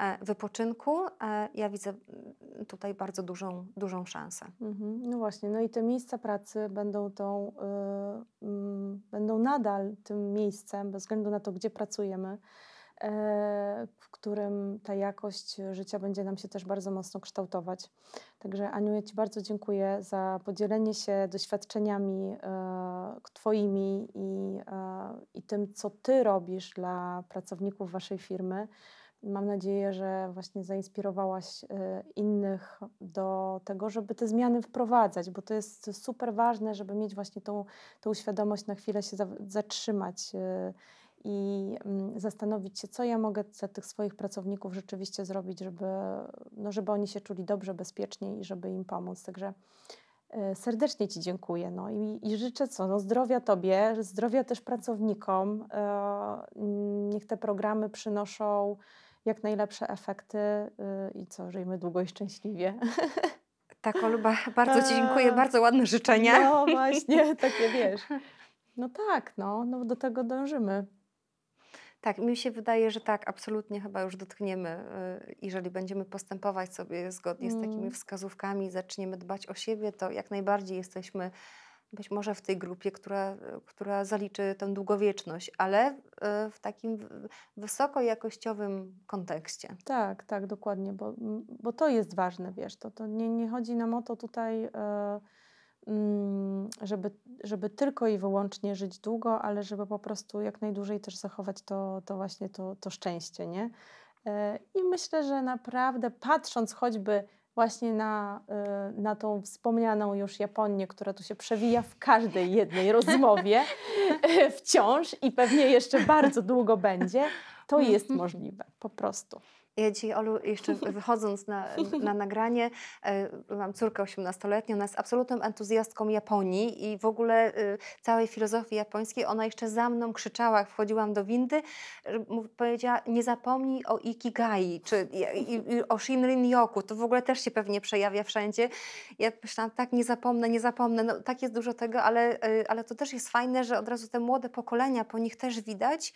e, wypoczynku, e, ja widzę mm, tutaj bardzo dużą, dużą szansę. Mhm. no właśnie, no i te miejsca pracy będą, tą, y, mm, będą nadal tym miejscem, bez względu na to, gdzie pracujemy. E, w którym ta jakość życia będzie nam się też bardzo mocno kształtować. Także Aniu, ja Ci bardzo dziękuję za podzielenie się doświadczeniami e, Twoimi i, e, i tym, co Ty robisz dla pracowników Waszej firmy. Mam nadzieję, że właśnie zainspirowałaś innych do tego, żeby te zmiany wprowadzać, bo to jest super ważne, żeby mieć właśnie tą, tą świadomość na chwilę się zatrzymać i mm, zastanowić się, co ja mogę dla tych swoich pracowników rzeczywiście zrobić, żeby, no, żeby oni się czuli dobrze, bezpiecznie i żeby im pomóc. Także e, serdecznie Ci dziękuję no, i, i życzę co, no, zdrowia Tobie, zdrowia też pracownikom. E, niech te programy przynoszą jak najlepsze efekty e, i co, żyjmy długo i szczęśliwie. [LAUGHS] Tak, Oluba, bardzo Ci dziękuję, bardzo ładne życzenia. No właśnie, [LAUGHS] takie wiesz. No tak, no, no do tego dążymy. Tak, mi się wydaje, że tak, absolutnie chyba już dotkniemy, y, jeżeli będziemy postępować sobie zgodnie mm. z takimi mm. wskazówkami, zaczniemy dbać o siebie, to jak najbardziej jesteśmy być może w tej grupie, która, która zaliczy tę długowieczność, ale y, w takim wysokojakościowym kontekście. Tak, tak, dokładnie, bo, bo to jest ważne, wiesz, to, to nie, nie chodzi nam o to tutaj... Yy Mm, żeby, żeby tylko i wyłącznie żyć długo, ale żeby po prostu jak najdłużej też zachować to, to właśnie to, to szczęście, nie? E, I myślę, że naprawdę patrząc choćby właśnie na, e, na tą wspomnianą już Japonię, która tu się przewija w każdej jednej [LAUGHS] rozmowie e, wciąż i pewnie jeszcze bardzo długo będzie, to jest mhm. możliwe po prostu. Ja dzisiaj, Olu, jeszcze wychodząc na, na nagranie, e, mam córkę 18-letnią, ona jest absolutną entuzjastką Japonii i w ogóle e, całej filozofii japońskiej. Ona jeszcze za mną krzyczała, jak wchodziłam do windy, powiedziała, nie zapomnij o Ikigai, czy i, i, o Shinrin Yoku, to w ogóle też się pewnie przejawia wszędzie. Ja myślałam, tak, nie zapomnę, nie zapomnę, no, tak jest dużo tego, ale, e, ale to też jest fajne, że od razu te młode pokolenia, po nich też widać,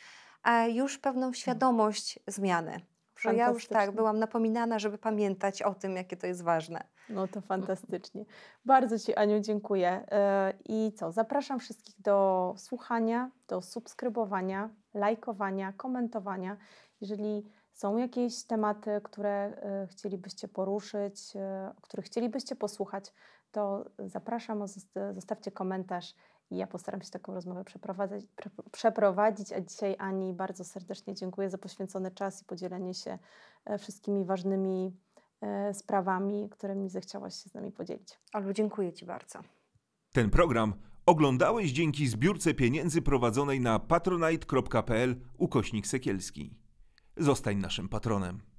już pewną świadomość zmiany. Że ja już tak byłam napominana, żeby pamiętać o tym, jakie to jest ważne. No to mm. fantastycznie. Bardzo Ci, Aniu, dziękuję. E, I co? Zapraszam wszystkich do słuchania, do subskrybowania, lajkowania, komentowania. Jeżeli są jakieś tematy, które e, chcielibyście poruszyć, e, o których chcielibyście posłuchać, to zapraszam, zostawcie komentarz ja postaram się taką rozmowę przeprowadzić, przeprowadzić. A dzisiaj Ani bardzo serdecznie dziękuję za poświęcony czas i podzielenie się e, wszystkimi ważnymi e, sprawami, którymi zechciałaś się z nami podzielić. Albo dziękuję Ci bardzo. Ten program oglądałeś dzięki zbiórce pieniędzy prowadzonej na patronite.pl ukośnik Sekielski. Zostań naszym patronem.